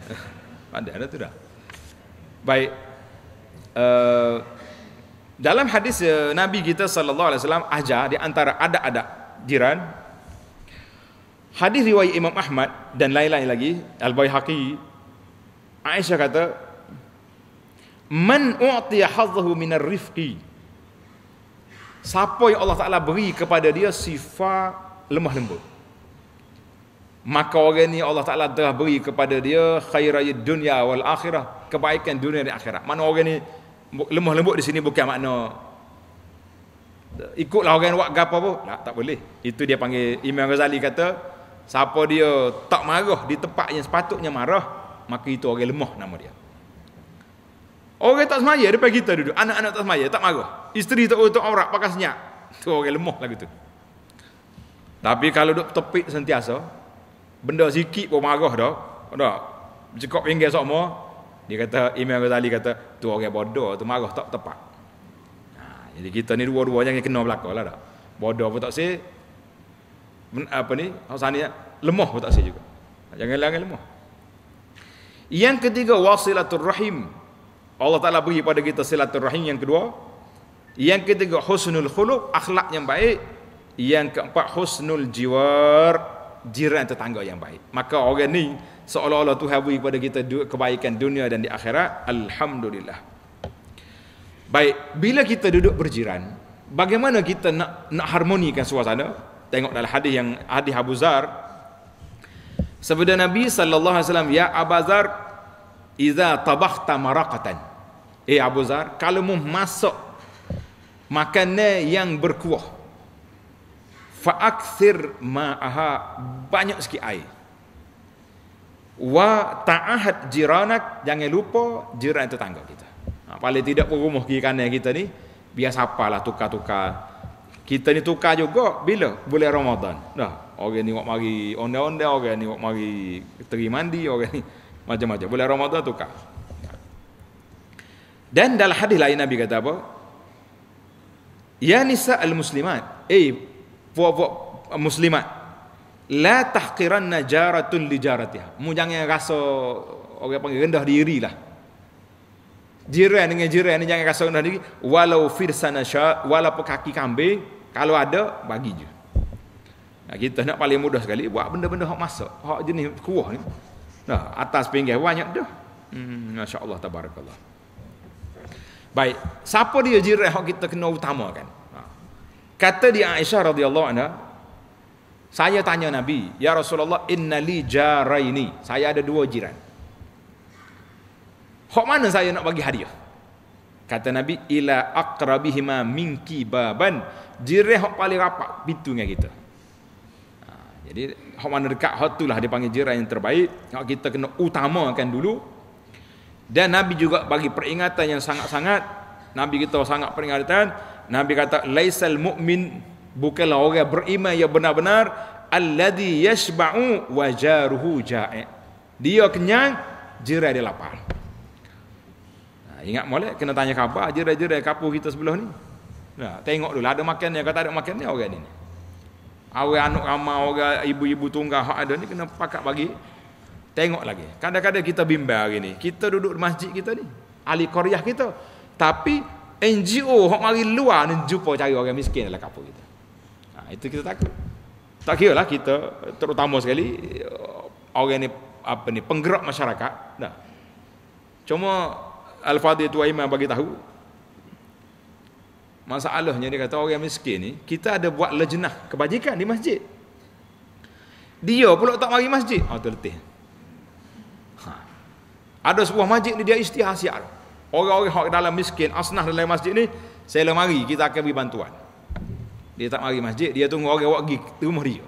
*laughs* pandai ada tu dah. Baik. Uh, dalam hadis uh, Nabi kita sallallahu alaihi wasallam ajar di antara adab-adab jiran hadis riwayat Imam Ahmad dan lain-lain lagi Al-Baihaqi Aisyah kata man u'tiya hadzahu min ar siapa yang Allah Taala beri kepada dia sifat lemah lembut maka orang ini Allah Taala telah beri kepada dia khairaya dunia wal akhirah kebaikan dunia dan akhirat mana orang ini lemah lembut di sini bukan makna ikutlah orang buat gapo pun tak, lah, tak boleh itu dia panggil Imam Ghazali kata siapa dia tak marah di tempat yang sepatutnya marah maka itu orang lemah nama dia orang tak semaya depan kita duduk anak-anak tak semaya tak marah isteri tak utuk aurat pakai senyap tu orang lemah lagu tu tapi kalau duduk tepik sentiasa benda sikit pun marah dah dah cekok pinggir semua dia kata Imam Ghazali kata tu orang bodoh tu marah tak tepat jadi kita ni dua-duanya yang kena belaka lah dak. Bodoh pun tak si. Apa ni? Hasani ya? lemah pun tak si juga. Jangan jangan lemah. Yang ketiga wasilatul rahim. Allah Taala beri pada kita silatul rahim yang kedua. Yang ketiga husnul khuluq, akhlak yang baik. Yang keempat husnul jiwar, jiran tetangga yang baik. Maka orang ni seolah-olah Tuhan beri kepada kita kebaikan dunia dan di akhirat. Alhamdulillah. Baik, bila kita duduk berjiran, bagaimana kita nak nak harmonikan suasana? Tengok dalam hadis yang hadis Abu Zar. Sabda Nabi sallallahu alaihi wasallam, "Ya Abu Zar, idza tabakhta maraqatan." Eh Abu Zar, kalau mu masuk makanan yang berkuah, fa'aksir ma'aha banyak sikit air wa ta'ahad jiranak jangan lupa jiran tetangga kita Ha, paling tidak pun rumah kiri kanan kita ni biasa apalah tukar-tukar kita ni tukar juga bila boleh Ramadan dah orang ni buat mari onda-onda orang ni buat mari terima mandi orang ni *laughs* macam-macam boleh Ramadan tukar dan dalam hadis lain Nabi kata apa ya nisa al muslimat eh puak-puak muslimat la tahqiranna jaratun li jaratiha mu jangan rasa orang panggil rendah diri lah jiran dengan jiran ni jangan rasa diri walau firsana sya walaupun kaki kambing kalau ada bagi je nah, kita nak paling mudah sekali buat benda-benda hak masak hak jenis kuah ni nah atas pinggir banyak dah hmm masya-Allah tabarakallah baik siapa dia jiran hak kita kena utamakan ha. kata di Aisyah radhiyallahu anha saya tanya Nabi ya Rasulullah innali jaraini saya ada dua jiran Hok mana saya nak bagi hadiah? Kata Nabi ila aqrabihima minki baban. Jireh hok paling rapat pintu dengan kita. Ha, jadi hok mana dekat hok itulah dia panggil jiran yang terbaik. Hok kita kena utamakan dulu. Dan Nabi juga bagi peringatan yang sangat-sangat Nabi kita sangat peringatan Nabi kata laisal mukmin bukanlah orang beriman yang benar-benar alladhi yashba'u wa jaruhu ja'i dia kenyang jiran dia lapar ingat molek kena tanya khabar jerai-jerai kapur kita sebelah ni. Nah, tengok dulu ada makan dia kata ada makan dia orang ni. Awe anak ramai orang ibu-ibu tunggal hak ada ni kena pakak bagi. Tengok lagi. Kadang-kadang kita bimbang hari ni. Kita duduk di masjid kita ni. Ahli koryah kita. Tapi NGO hak mari luar ni jumpa cari orang miskin dalam kapur kita. Nah, itu kita takut. Tak kira lah kita terutama sekali eh, orang ni apa ni penggerak masyarakat. Nah. Cuma Al-Fadil Tua Iman bagi tahu. Masalahnya dia kata orang miskin ni, kita ada buat lejenah kebajikan di masjid. Dia pula tak mari masjid. Ha, tu letih. Ha. Ada sebuah masjid ni dia istihasiar. Orang-orang yang dalam miskin, asnah dalam masjid ni, saya lah mari, kita akan beri bantuan. Dia tak mari masjid, dia tunggu orang yang gig, ke rumah dia.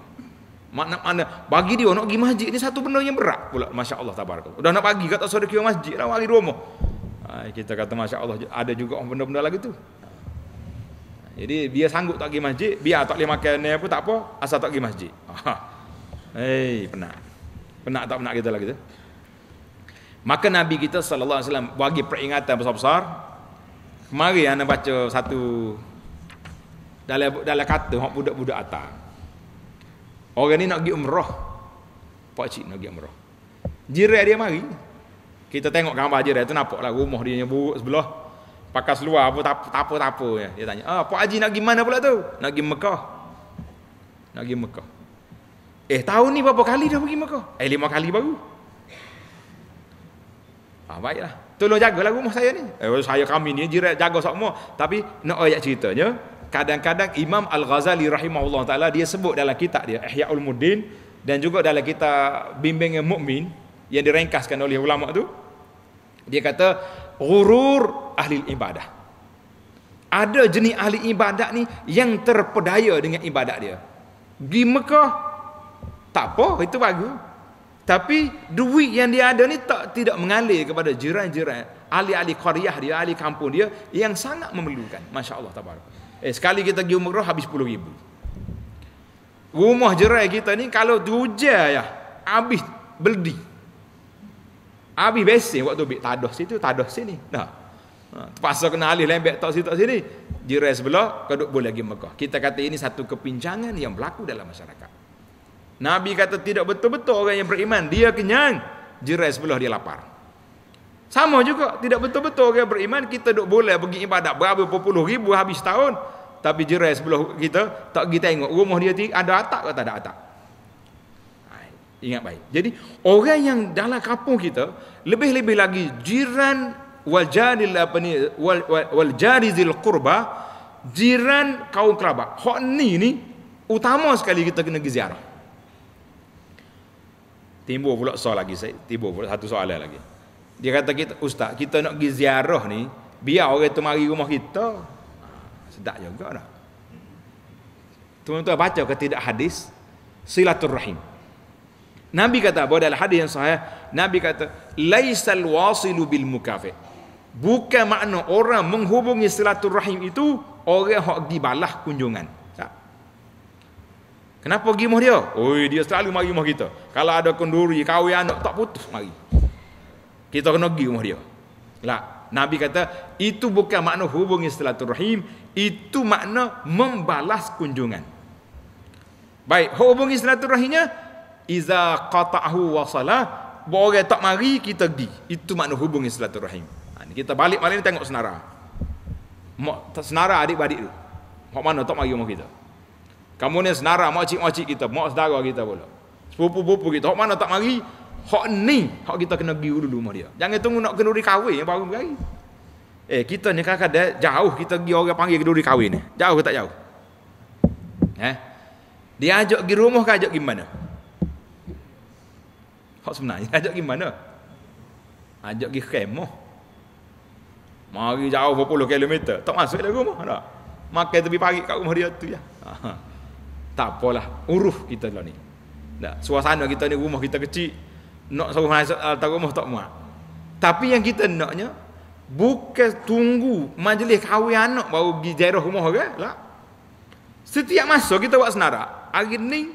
Makna mana bagi dia nak pergi masjid ni satu benda yang berat pula masya-Allah tabarakallah. Sudah nak pergi kata sedekah masjid lah mari rumah. Ah, kita kata masya Allah ada juga orang benda-benda lagi tu jadi dia sanggup tak pergi masjid biar tak boleh makan ni apa tak apa asal tak pergi masjid hei penat penat tak penat kita lagi tu maka Nabi kita saw. bagi peringatan besar-besar mari anda baca satu dalam dalam kata orang budak-budak atas orang ni nak pergi umrah pak nak pergi umrah jiran dia mari kita tengok gambar ajaran tu nampaklah rumah dia yang buruk sebelah. Pakas luar apa tak apa tak apa, apa ya. Dia tanya, "Ah, Pak Haji nak pergi mana pula tu?" "Nak pergi Mekah." "Nak pergi Mekah." Eh, tahun ni berapa kali dah pergi Mekah? Eh, lima kali baru. Ah, baiklah. Tolong jagalah rumah saya ni. Eh, oh, saya kami ni jirat jaga semua. Tapi nak ayat ceritanya, kadang-kadang Imam Al-Ghazali rahimahullah taala dia sebut dalam kitab dia Ihya'ul Muddin dan juga dalam kitab Bimbingan Mukmin, yang direngkaskan oleh ulama tu dia kata gurur ahli ibadah ada jenis ahli ibadah ni yang terpedaya dengan ibadah dia di Mekah tak apa itu bagus tapi duit yang dia ada ni tak tidak mengalir kepada jiran-jiran ahli-ahli qaryah dia ahli kampung dia yang sangat memerlukan masya-Allah tabarak eh sekali kita pergi umrah habis 10 ribu rumah jerai kita ni kalau hujan ya habis beli Abi besi waktu bi tadah situ tadah sini. Nah. Ha, terpaksa kena alih lembek tak situ tak sini. Jiran sebelah kaduk boleh lagi Mekah. Kita kata ini satu kepincangan yang berlaku dalam masyarakat. Nabi kata tidak betul-betul orang yang beriman dia kenyang, jiran sebelah dia lapar. Sama juga tidak betul-betul orang yang beriman kita duk boleh pergi ibadat berapa puluh ribu habis tahun tapi jiran sebelah kita tak kita tengok rumah dia ada atap atau tak ada atap ingat baik. Jadi orang yang dalam kampung kita lebih-lebih lagi jiran wal jaril apa ni wal wal, wal zil qurba jiran kaum kerabat. Hak ni ni utama sekali kita kena pergi ziarah. Timbul pula soal lagi saya, timbul pula satu soalan lagi. Dia kata kita ustaz, kita nak pergi ziarah ni biar orang tu mari rumah kita. Ah, sedap juga dah. Tuan-tuan baca ke tidak hadis silaturahim. Nabi kata bahawa dalam hadis yang sahih, Nabi kata laisal wasilu bil mukafi. Bukan makna orang menghubungi silaturahim itu orang hak gi balah kunjungan. Tak. Kenapa pergi rumah dia? Oi, dia selalu mari rumah kita. Kalau ada kenduri, kawin anak tak putus mari. Kita kena pergi rumah dia. Lah, Nabi kata itu bukan makna hubungi silaturahim, itu makna membalas kunjungan. Baik, hubungi silaturahimnya iza qata'ahu wasala orang tak mari kita pergi itu makna hubungi silaturahim ha, kita balik malam ni tengok senara senara adik-adik tu mak mana tak mari rumah kita kamu ni senara mak cik mak kita mak saudara kita pula sepupu-pupu kita hok mana tak mari hok ni hok kita kena pergi dulu rumah dia jangan tunggu nak kenduri kahwin yang baru berkahwin eh kita ni kakak kadang jauh kita pergi orang panggil kenduri kahwin ni jauh ke tak jauh eh dia ajak pergi rumah ke ajak pergi mana Hak sebenarnya *laughs* ajak pergi mana? Ajak pergi khemah. Mari jauh berapa kilometer. Tak masuk dalam rumah tak? Makan tepi parit kat rumah dia tu ya. Tak apalah. Uruf kita dulu lah ni. Tak. Suasana kita ni rumah kita kecil. Nak suruh masuk atas rumah tak muat. Tapi yang kita naknya. Bukan tunggu majlis kahwin anak baru pergi jairah rumah ke. Tak. Lah. Setiap masa kita buat senarak. Hari ni.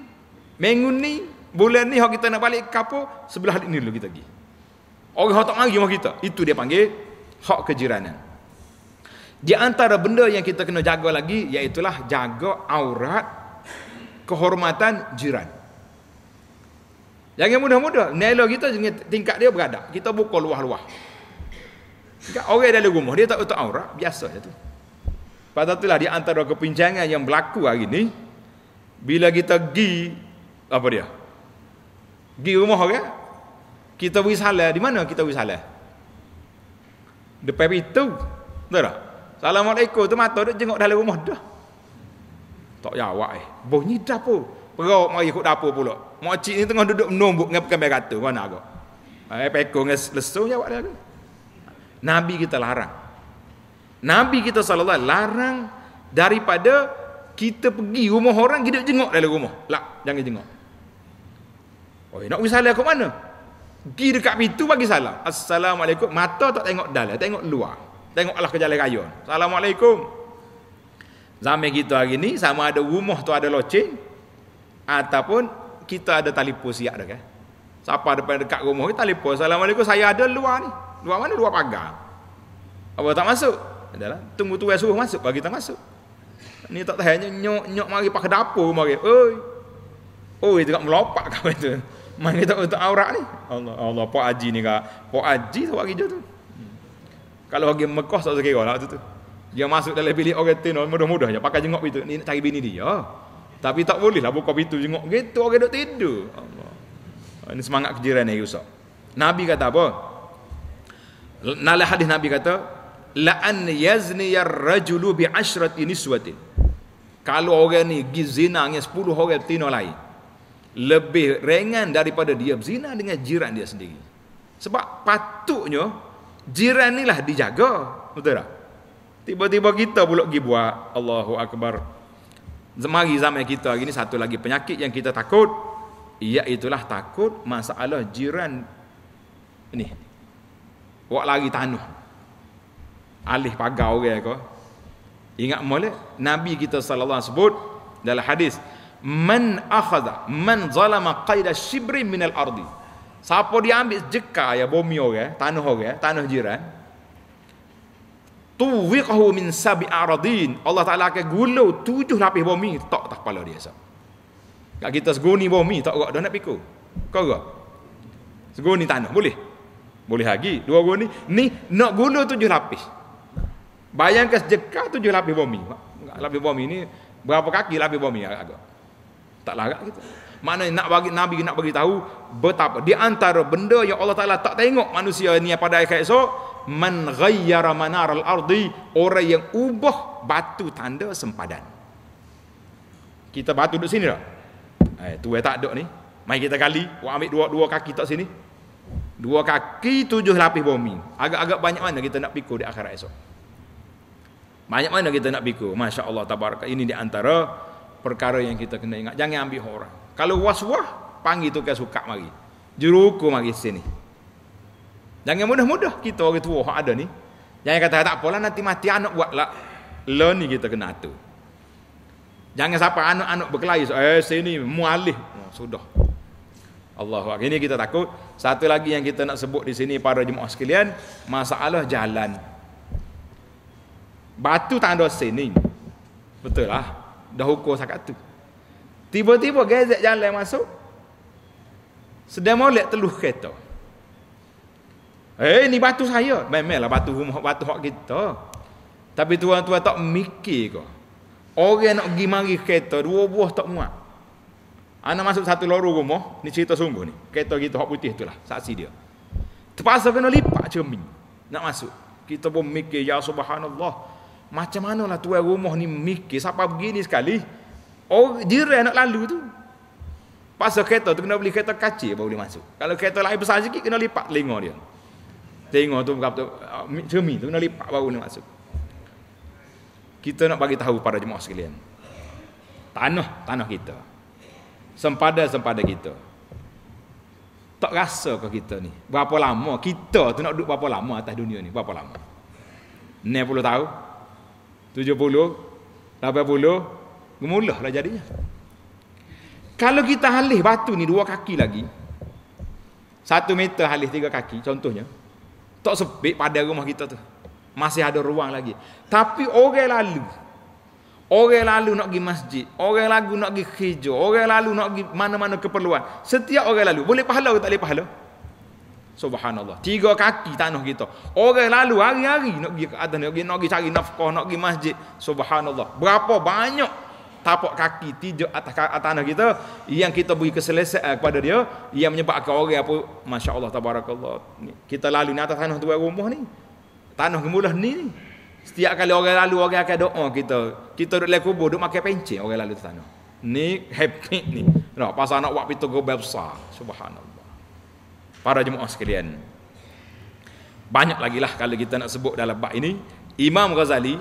Minggu ni. Bulan ni kita nak balik ke kapur, sebelah ini dulu kita pergi. Orang tak mari rumah kita. Itu dia panggil hak kejiranan. Di antara benda yang kita kena jaga lagi, iaitulah jaga aurat kehormatan jiran. Jangan mudah-mudah, nilai kita tingkat dia berada, Kita buka luah-luah. Orang dalam rumah, dia tak tutup aurat, biasa je tu. Pada itulah di antara kepincangan yang berlaku hari ni. bila kita pergi, apa dia, Pergi rumah orang. Okay? Kita beri salam di mana kita beri salam? Depan pintu. Betul tak? Assalamualaikum tu mata dia jenguk dalam rumah dah. Tak jawab eh. Bunyi dapur. Perak mari ikut dapur pula. Mak cik ni tengah duduk menumbuk dengan pekan berata. Mana aku? Eh peko dengan lesu jawab dia. Nabi kita larang. Nabi kita sallallahu larang daripada kita pergi rumah orang kita jenguk dalam rumah. tak lah, jangan jenguk. Oh, nak pergi salah ke mana? Pergi dekat pintu bagi salam. Assalamualaikum. Mata tak tengok dalam, tengok luar. Tengok alah ke jalan raya. Assalamualaikum. Zaman kita hari ni sama ada rumah tu ada loceng ataupun kita ada telefon siap dah kan. Siapa depan dekat rumah kita telefon. Assalamualaikum. Saya ada luar ni. Luar mana? Luar pagar. Apa tak masuk? Adalah tunggu tuan suruh masuk bagi tak masuk. Ni tak tahu nyok nyok mari pakai dapur mari. Oi. Oi dekat melopak kau itu main kita untuk aurat ni Allah Allah puak aji ni kak puak aji tu buat kerja tu hmm. kalau bagi Mekah tak sekira lah tu tu dia masuk dalam bilik orang tu mudah-mudah je pakai jenguk pintu ni nak cari bini dia tapi tak boleh lah buka pintu jenguk gitu orang duduk tidur Allah ini ah, semangat kejiran ni rusak Nabi kata apa nala hadis Nabi kata la an yazni ar rajulu bi ashrati niswatin kalau orang ni gizina dengan 10 orang tino lain lebih ringan daripada dia berzina dengan jiran dia sendiri. Sebab patutnya jiran inilah dijaga, betul tak? Tiba-tiba kita pula pergi buat Allahu Akbar. Semari zaman kita hari ini satu lagi penyakit yang kita takut Iaitulah takut masalah jiran ini. Wak lari tanuh. Alih pagar orang okay, Ingat molek Nabi kita sallallahu alaihi wasallam sebut dalam hadis man akhadha man zalama qaida shibri min al ardi siapa dia ambil jeka ya bumi orang ya, tanah orang ya, tanah jiran tuwiqahu min sabi aradin Allah Taala akan gulu tujuh lapis bumi tak tak kepala dia sah kat kita seguni bumi tak gerak dah nak pikul kau gerak seguni tanah boleh boleh lagi dua guni ni nak gulu tujuh lapis bayangkan jekka tujuh lapis bumi lapis bumi ni berapa kaki lapis bumi agak tak larat kita. mana nak bagi Nabi nak bagi tahu betapa di antara benda yang Allah Taala tak tengok manusia ni pada akhir esok man ghayyara manaral ardi orang yang ubah batu tanda sempadan. Kita batu duduk sini dah. Eh tu tak ada ni. Mai kita kali buat ambil dua dua kaki tak sini. Dua kaki tujuh lapis bumi. Agak-agak banyak mana kita nak pikul di akhirat esok. Banyak mana kita nak pikul. Masya-Allah tabarak. Ini di antara perkara yang kita kena ingat. Jangan ambil orang. Kalau was-was, panggil tu ke suka mari. Juruku mari sini. Jangan mudah-mudah kita orang tua yang ada ni. Jangan kata tak apalah nanti mati anak buat lah. Learn ni kita kena tu. Jangan siapa anak-anak berkelahi. Eh sini mualih. Oh, sudah. Allah Ini kita takut. Satu lagi yang kita nak sebut di sini para jemaah sekalian. Masalah jalan. Batu tanda sini. Betul lah dah hukum sakat tu tiba-tiba gezek jalan masuk sedang molek teluh kereta eh ni batu saya memanglah batu rumah batu hak kita tapi tuan-tuan tak mikir ke orang nak pergi mari kereta dua buah tak muat anak masuk satu loru rumah ni cerita sungguh ni kereta kita hak putih itulah saksi dia terpaksa kena lipat cermin nak masuk kita pun mikir ya subhanallah macam mana manalah tuan rumah ni mikir Sampai begini sekali oh jiran nak lalu tu Pasal kereta tu kena beli kereta kacir baru boleh masuk Kalau kereta lain besar sikit kena lipat telinga dia tengok tu berapa tu ah, Cermin tu kena lipat baru boleh masuk Kita nak bagi tahu pada jemaah sekalian Tanah, tanah kita Sempada-sempada kita Tak rasa ke kita ni Berapa lama kita tu nak duduk berapa lama atas dunia ni Berapa lama Ni perlu tahu Mula lah jadinya. Kalau kita halih batu ni dua kaki lagi. Satu meter halih tiga kaki contohnya. Tak sepik pada rumah kita tu. Masih ada ruang lagi. Tapi orang lalu. Orang lalu nak pergi masjid. Orang lalu nak pergi hijau. Orang lalu nak pergi mana-mana keperluan. Setiap orang lalu. Boleh pahala atau tak boleh pahala? Subhanallah. Tiga kaki tanah kita. Orang lalu hari-hari nak pergi ke atas ni, nak pergi cari nafkah, nak pergi masjid. Subhanallah. Berapa banyak tapak kaki tiga atas tanah kita yang kita beri keselesaan eh, kepada dia yang menyebabkan orang apa masya-Allah tabarakallah kita lalu ni atas tanah tu rumah ni tanah gemulah ni ni setiap kali orang lalu orang akan doa kita kita duduk lekubur kubur duk makan pencen orang lalu tanah ni happy ni nah pasal nak buat pintu gerbang besar subhanallah para jemaah sekalian banyak lagi lah kalau kita nak sebut dalam bab ini Imam Ghazali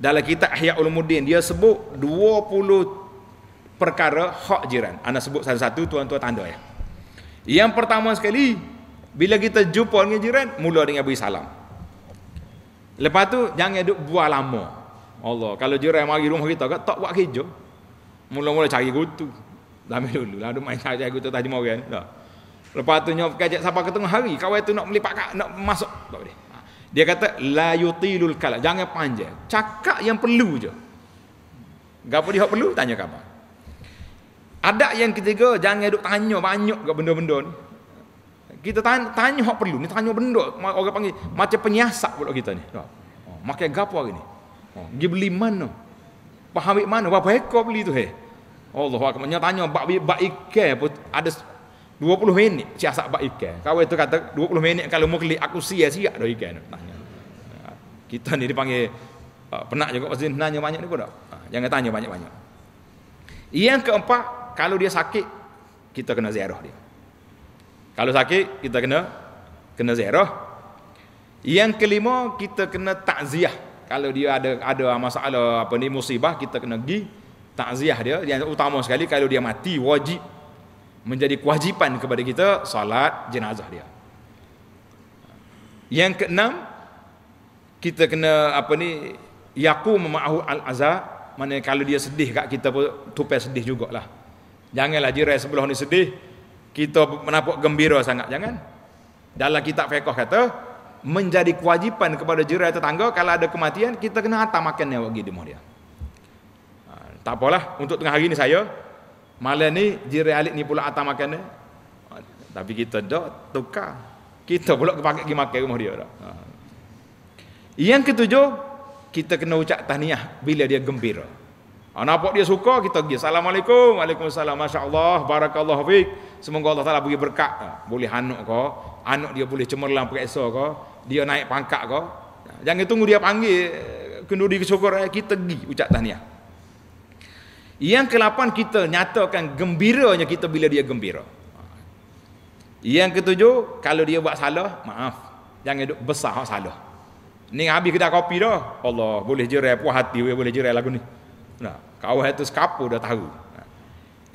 dalam kitab Ahya Ulumuddin dia sebut 20 perkara hak jiran Anda sebut satu-satu tuan-tuan tanda ya yang pertama sekali bila kita jumpa dengan jiran mula dengan beri salam lepas tu jangan duduk buah lama Allah kalau jiran mari rumah kita kat, tak buat kerja mula-mula cari kutu dah dulu lah main cari kutu tajam orang dah Lepas tu nyok kajak sampai ke tengah hari, kawai tu nak melipat kak, nak masuk. Tak ha. Dia kata la yutilul kalam, jangan panjang. Cakap yang perlu je. Gapo dia perlu tanya kapa. Ada yang ketiga jangan duk tanya banyak ke benda-benda ni. Kita tanya, tanya hak perlu ni tanya benda orang panggil macam penyiasat pula kita ni. Oh, makan gapo hari ni? Oh, pergi beli mana? Paham mana? Berapa ekor beli tu he? Allahu akbar. Nya tanya bab bab ikan pun ada 20 minit siap sak bak ikan. Kawe tu kata 20 minit kalau mu kelik aku sia siap do ikan tanya. Ha, kita ni dipanggil ha, penat juga pasti nanya banyak ni pun tak. Ha, jangan tanya banyak-banyak. Yang keempat, kalau dia sakit kita kena ziarah dia. Kalau sakit kita kena kena ziarah. Yang kelima kita kena takziah. Kalau dia ada ada masalah apa ni musibah kita kena pergi takziah dia. Yang utama sekali kalau dia mati wajib menjadi kewajipan kepada kita salat jenazah dia. Yang keenam kita kena apa ni yaqu ma'ahu al-aza mana kalau dia sedih kat kita pun tupai sedih jugaklah. Janganlah jiran sebelah ni sedih kita menampak gembira sangat jangan. Dalam kitab fiqh kata menjadi kewajipan kepada jiran tetangga kalau ada kematian kita kena hantar makan dia bagi dia. Ha, tak apalah untuk tengah hari ni saya Malam ni jiran alik ni pula atas makan Tapi kita dah tukar. Kita pula kepakai pergi makan rumah dia. Dah. Ha. Yang ketujuh, kita kena ucap tahniah bila dia gembira. Ha, nampak dia suka, kita pergi. Assalamualaikum. Waalaikumsalam. Masya Allah. Barakallah. Fik. Semoga Allah Ta'ala beri berkat. Ha, boleh anak kau. Anak dia boleh cemerlang pakai esok kau. Dia naik pangkat kau. Ha, jangan tunggu dia panggil. Kenduri kesyukur. Kita pergi ucap tahniah. Yang ke-8 kita nyatakan gembiranya kita bila dia gembira. Yang ke-7 kalau dia buat salah, maaf. Jangan duk besar hak salah. Ni habis kedai kopi dah. Allah boleh jerai puas hati, boleh jerai lagu ni. Nah, kawan itu sekapu dah tahu.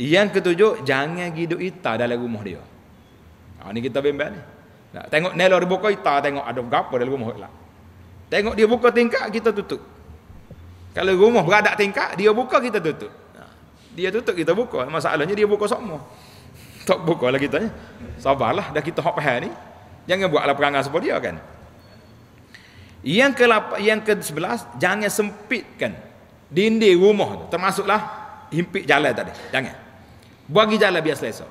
Yang ketujuh, jangan pergi duduk ita dalam rumah dia. Ha, ni kita bimbang ni. Nah, tengok Nelo buka ita, tengok ada apa dalam rumah lah. Tengok dia buka tingkat, kita tutup. Kalau rumah beradak tingkat, dia buka, kita tutup dia tutup kita buka masalahnya dia buka semua tak buka lah kita sabarlah dah kita hak ni jangan buatlah perangai sebab dia kan yang ke yang ke sebelas jangan sempitkan dinding rumah termasuklah himpit jalan tadi jangan bagi jalan biar selesa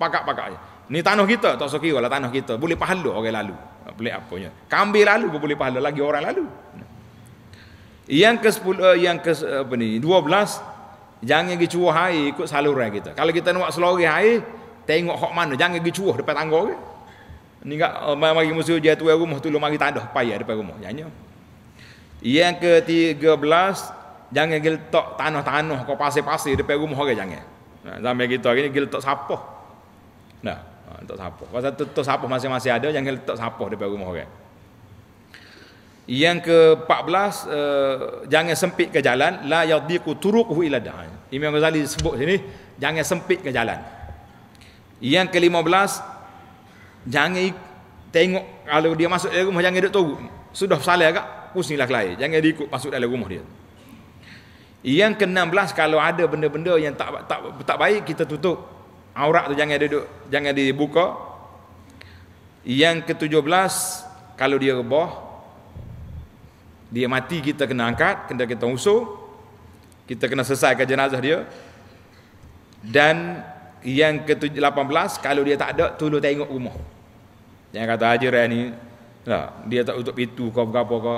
pakak-pakak aja ni tanah kita tak usah lah tanah kita boleh pahala orang lalu boleh apa apanya kambing lalu pun boleh pahala lagi orang lalu yang ke sepuluh eh, yang ke eh, apa dua belas Jangan pergi cuah air ikut saluran kita. Kalau kita nak selori air, tengok hok mana. Jangan pergi cuah depan tangga ke. Ni enggak oh, mai mari musuh dia tu rumah tu lumari tak ada payah depan rumah. Janya. Yang ke-13, jangan gil tok tanah-tanah kau pasir-pasir depan rumah orang jangan. Nah, ha, sampai kita gini gil tok sapo. Nah, ha, tok sapo. Pasal tu tok sapo masing-masing ada jangan letak sapo depan rumah orang. Yang ke-14 uh, jangan sempit ke jalan la yadiqu turuquhu ila da'in. Imam Ghazali sebut sini jangan sempit ke jalan. Yang ke-15 jangan tengok kalau dia masuk dalam rumah jangan duduk turun. Sudah salah agak pusinglah kelai. Jangan diikut masuk dalam rumah dia. Yang ke-16 kalau ada benda-benda yang tak tak tak baik kita tutup. Aurat tu jangan duduk, jangan dibuka. Yang ke-17 kalau dia rebah dia mati kita kena angkat kena kita usuh, kita kena selesaikan jenazah dia dan yang ke-18 kalau dia tak ada tolong tengok rumah jangan kata ajaran ni lah dia tak tutup pintu ke apa-apa ke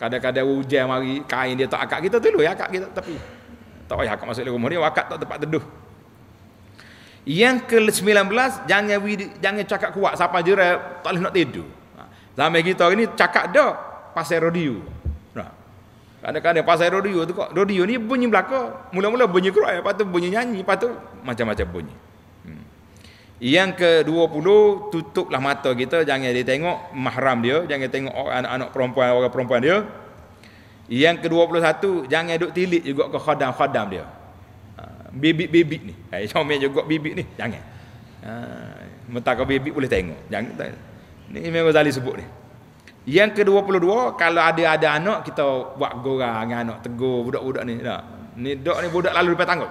kadang-kadang hujan mari kain dia tak akak kita tolong ya akak kita tapi tak payah akak masuk rumah dia akak tak tempat teduh yang ke-19 jangan jangan cakap kuat siapa jerat tak boleh nak tidur ha, sampai kita ni cakap dah pasal radio Kadang-kadang pasal rodeo tu kok. Rodeo ni bunyi belaka. Mula-mula bunyi Quran, lepas tu bunyi nyanyi, lepas tu macam-macam bunyi. Hmm. Yang ke-20, tutuplah mata kita. Jangan dia tengok mahram dia. Jangan tengok anak-anak perempuan, orang perempuan dia. Yang ke-21, jangan duk tilik juga ke khadam-khadam dia. Ha, bibik-bibik ni. Eh, *laughs* comel juga bibik ni. Jangan. Ha, mentah kau bibik boleh tengok. Jangan. Ini memang Zali sebut ni. Yang ke-22, kalau ada ada anak kita buat gorang dengan anak tegur budak-budak ni. Nah. Ni dok ni budak lalu depan tanggung.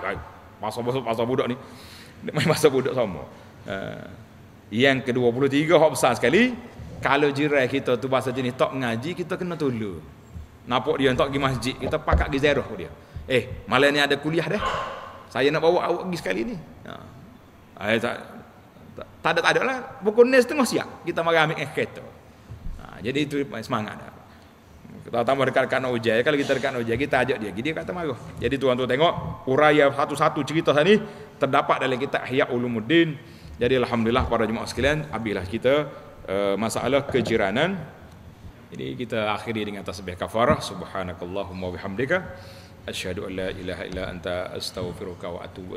Masuk-masuk pasal budak ni. Main masuk budak sama. Uh, yang ke-23 hak besar sekali kalau jirai kita tu bahasa jenis tak ngaji kita kena tolong. Nampak dia tak pergi masjid, kita pakak pergi ziarah dia. Eh, malam ni ada kuliah dah. Saya nak bawa awak pergi sekali ni. Ha. Uh, tak, tak, ada tak ada lah. Pukul ni setengah siap kita mari ambil kereta jadi itu semangat dah. Kita tambah dekatkan Oja, ya, kalau kita dekatkan Oja, kita ajak dia. Jadi dia kata maruh. Jadi tuan tu tengok, uraya satu-satu cerita sini terdapat dalam kitab Hayat Ulumuddin. Jadi Alhamdulillah para jemaah sekalian, ambillah kita uh, masalah kejiranan. Jadi kita akhiri dengan tasbih kafarah. Subhanakallahumma bihamdika. Asyhadu an la ilaha illa anta astaghfiruka wa atubu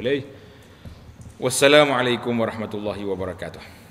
Wassalamu alaikum warahmatullahi wabarakatuh.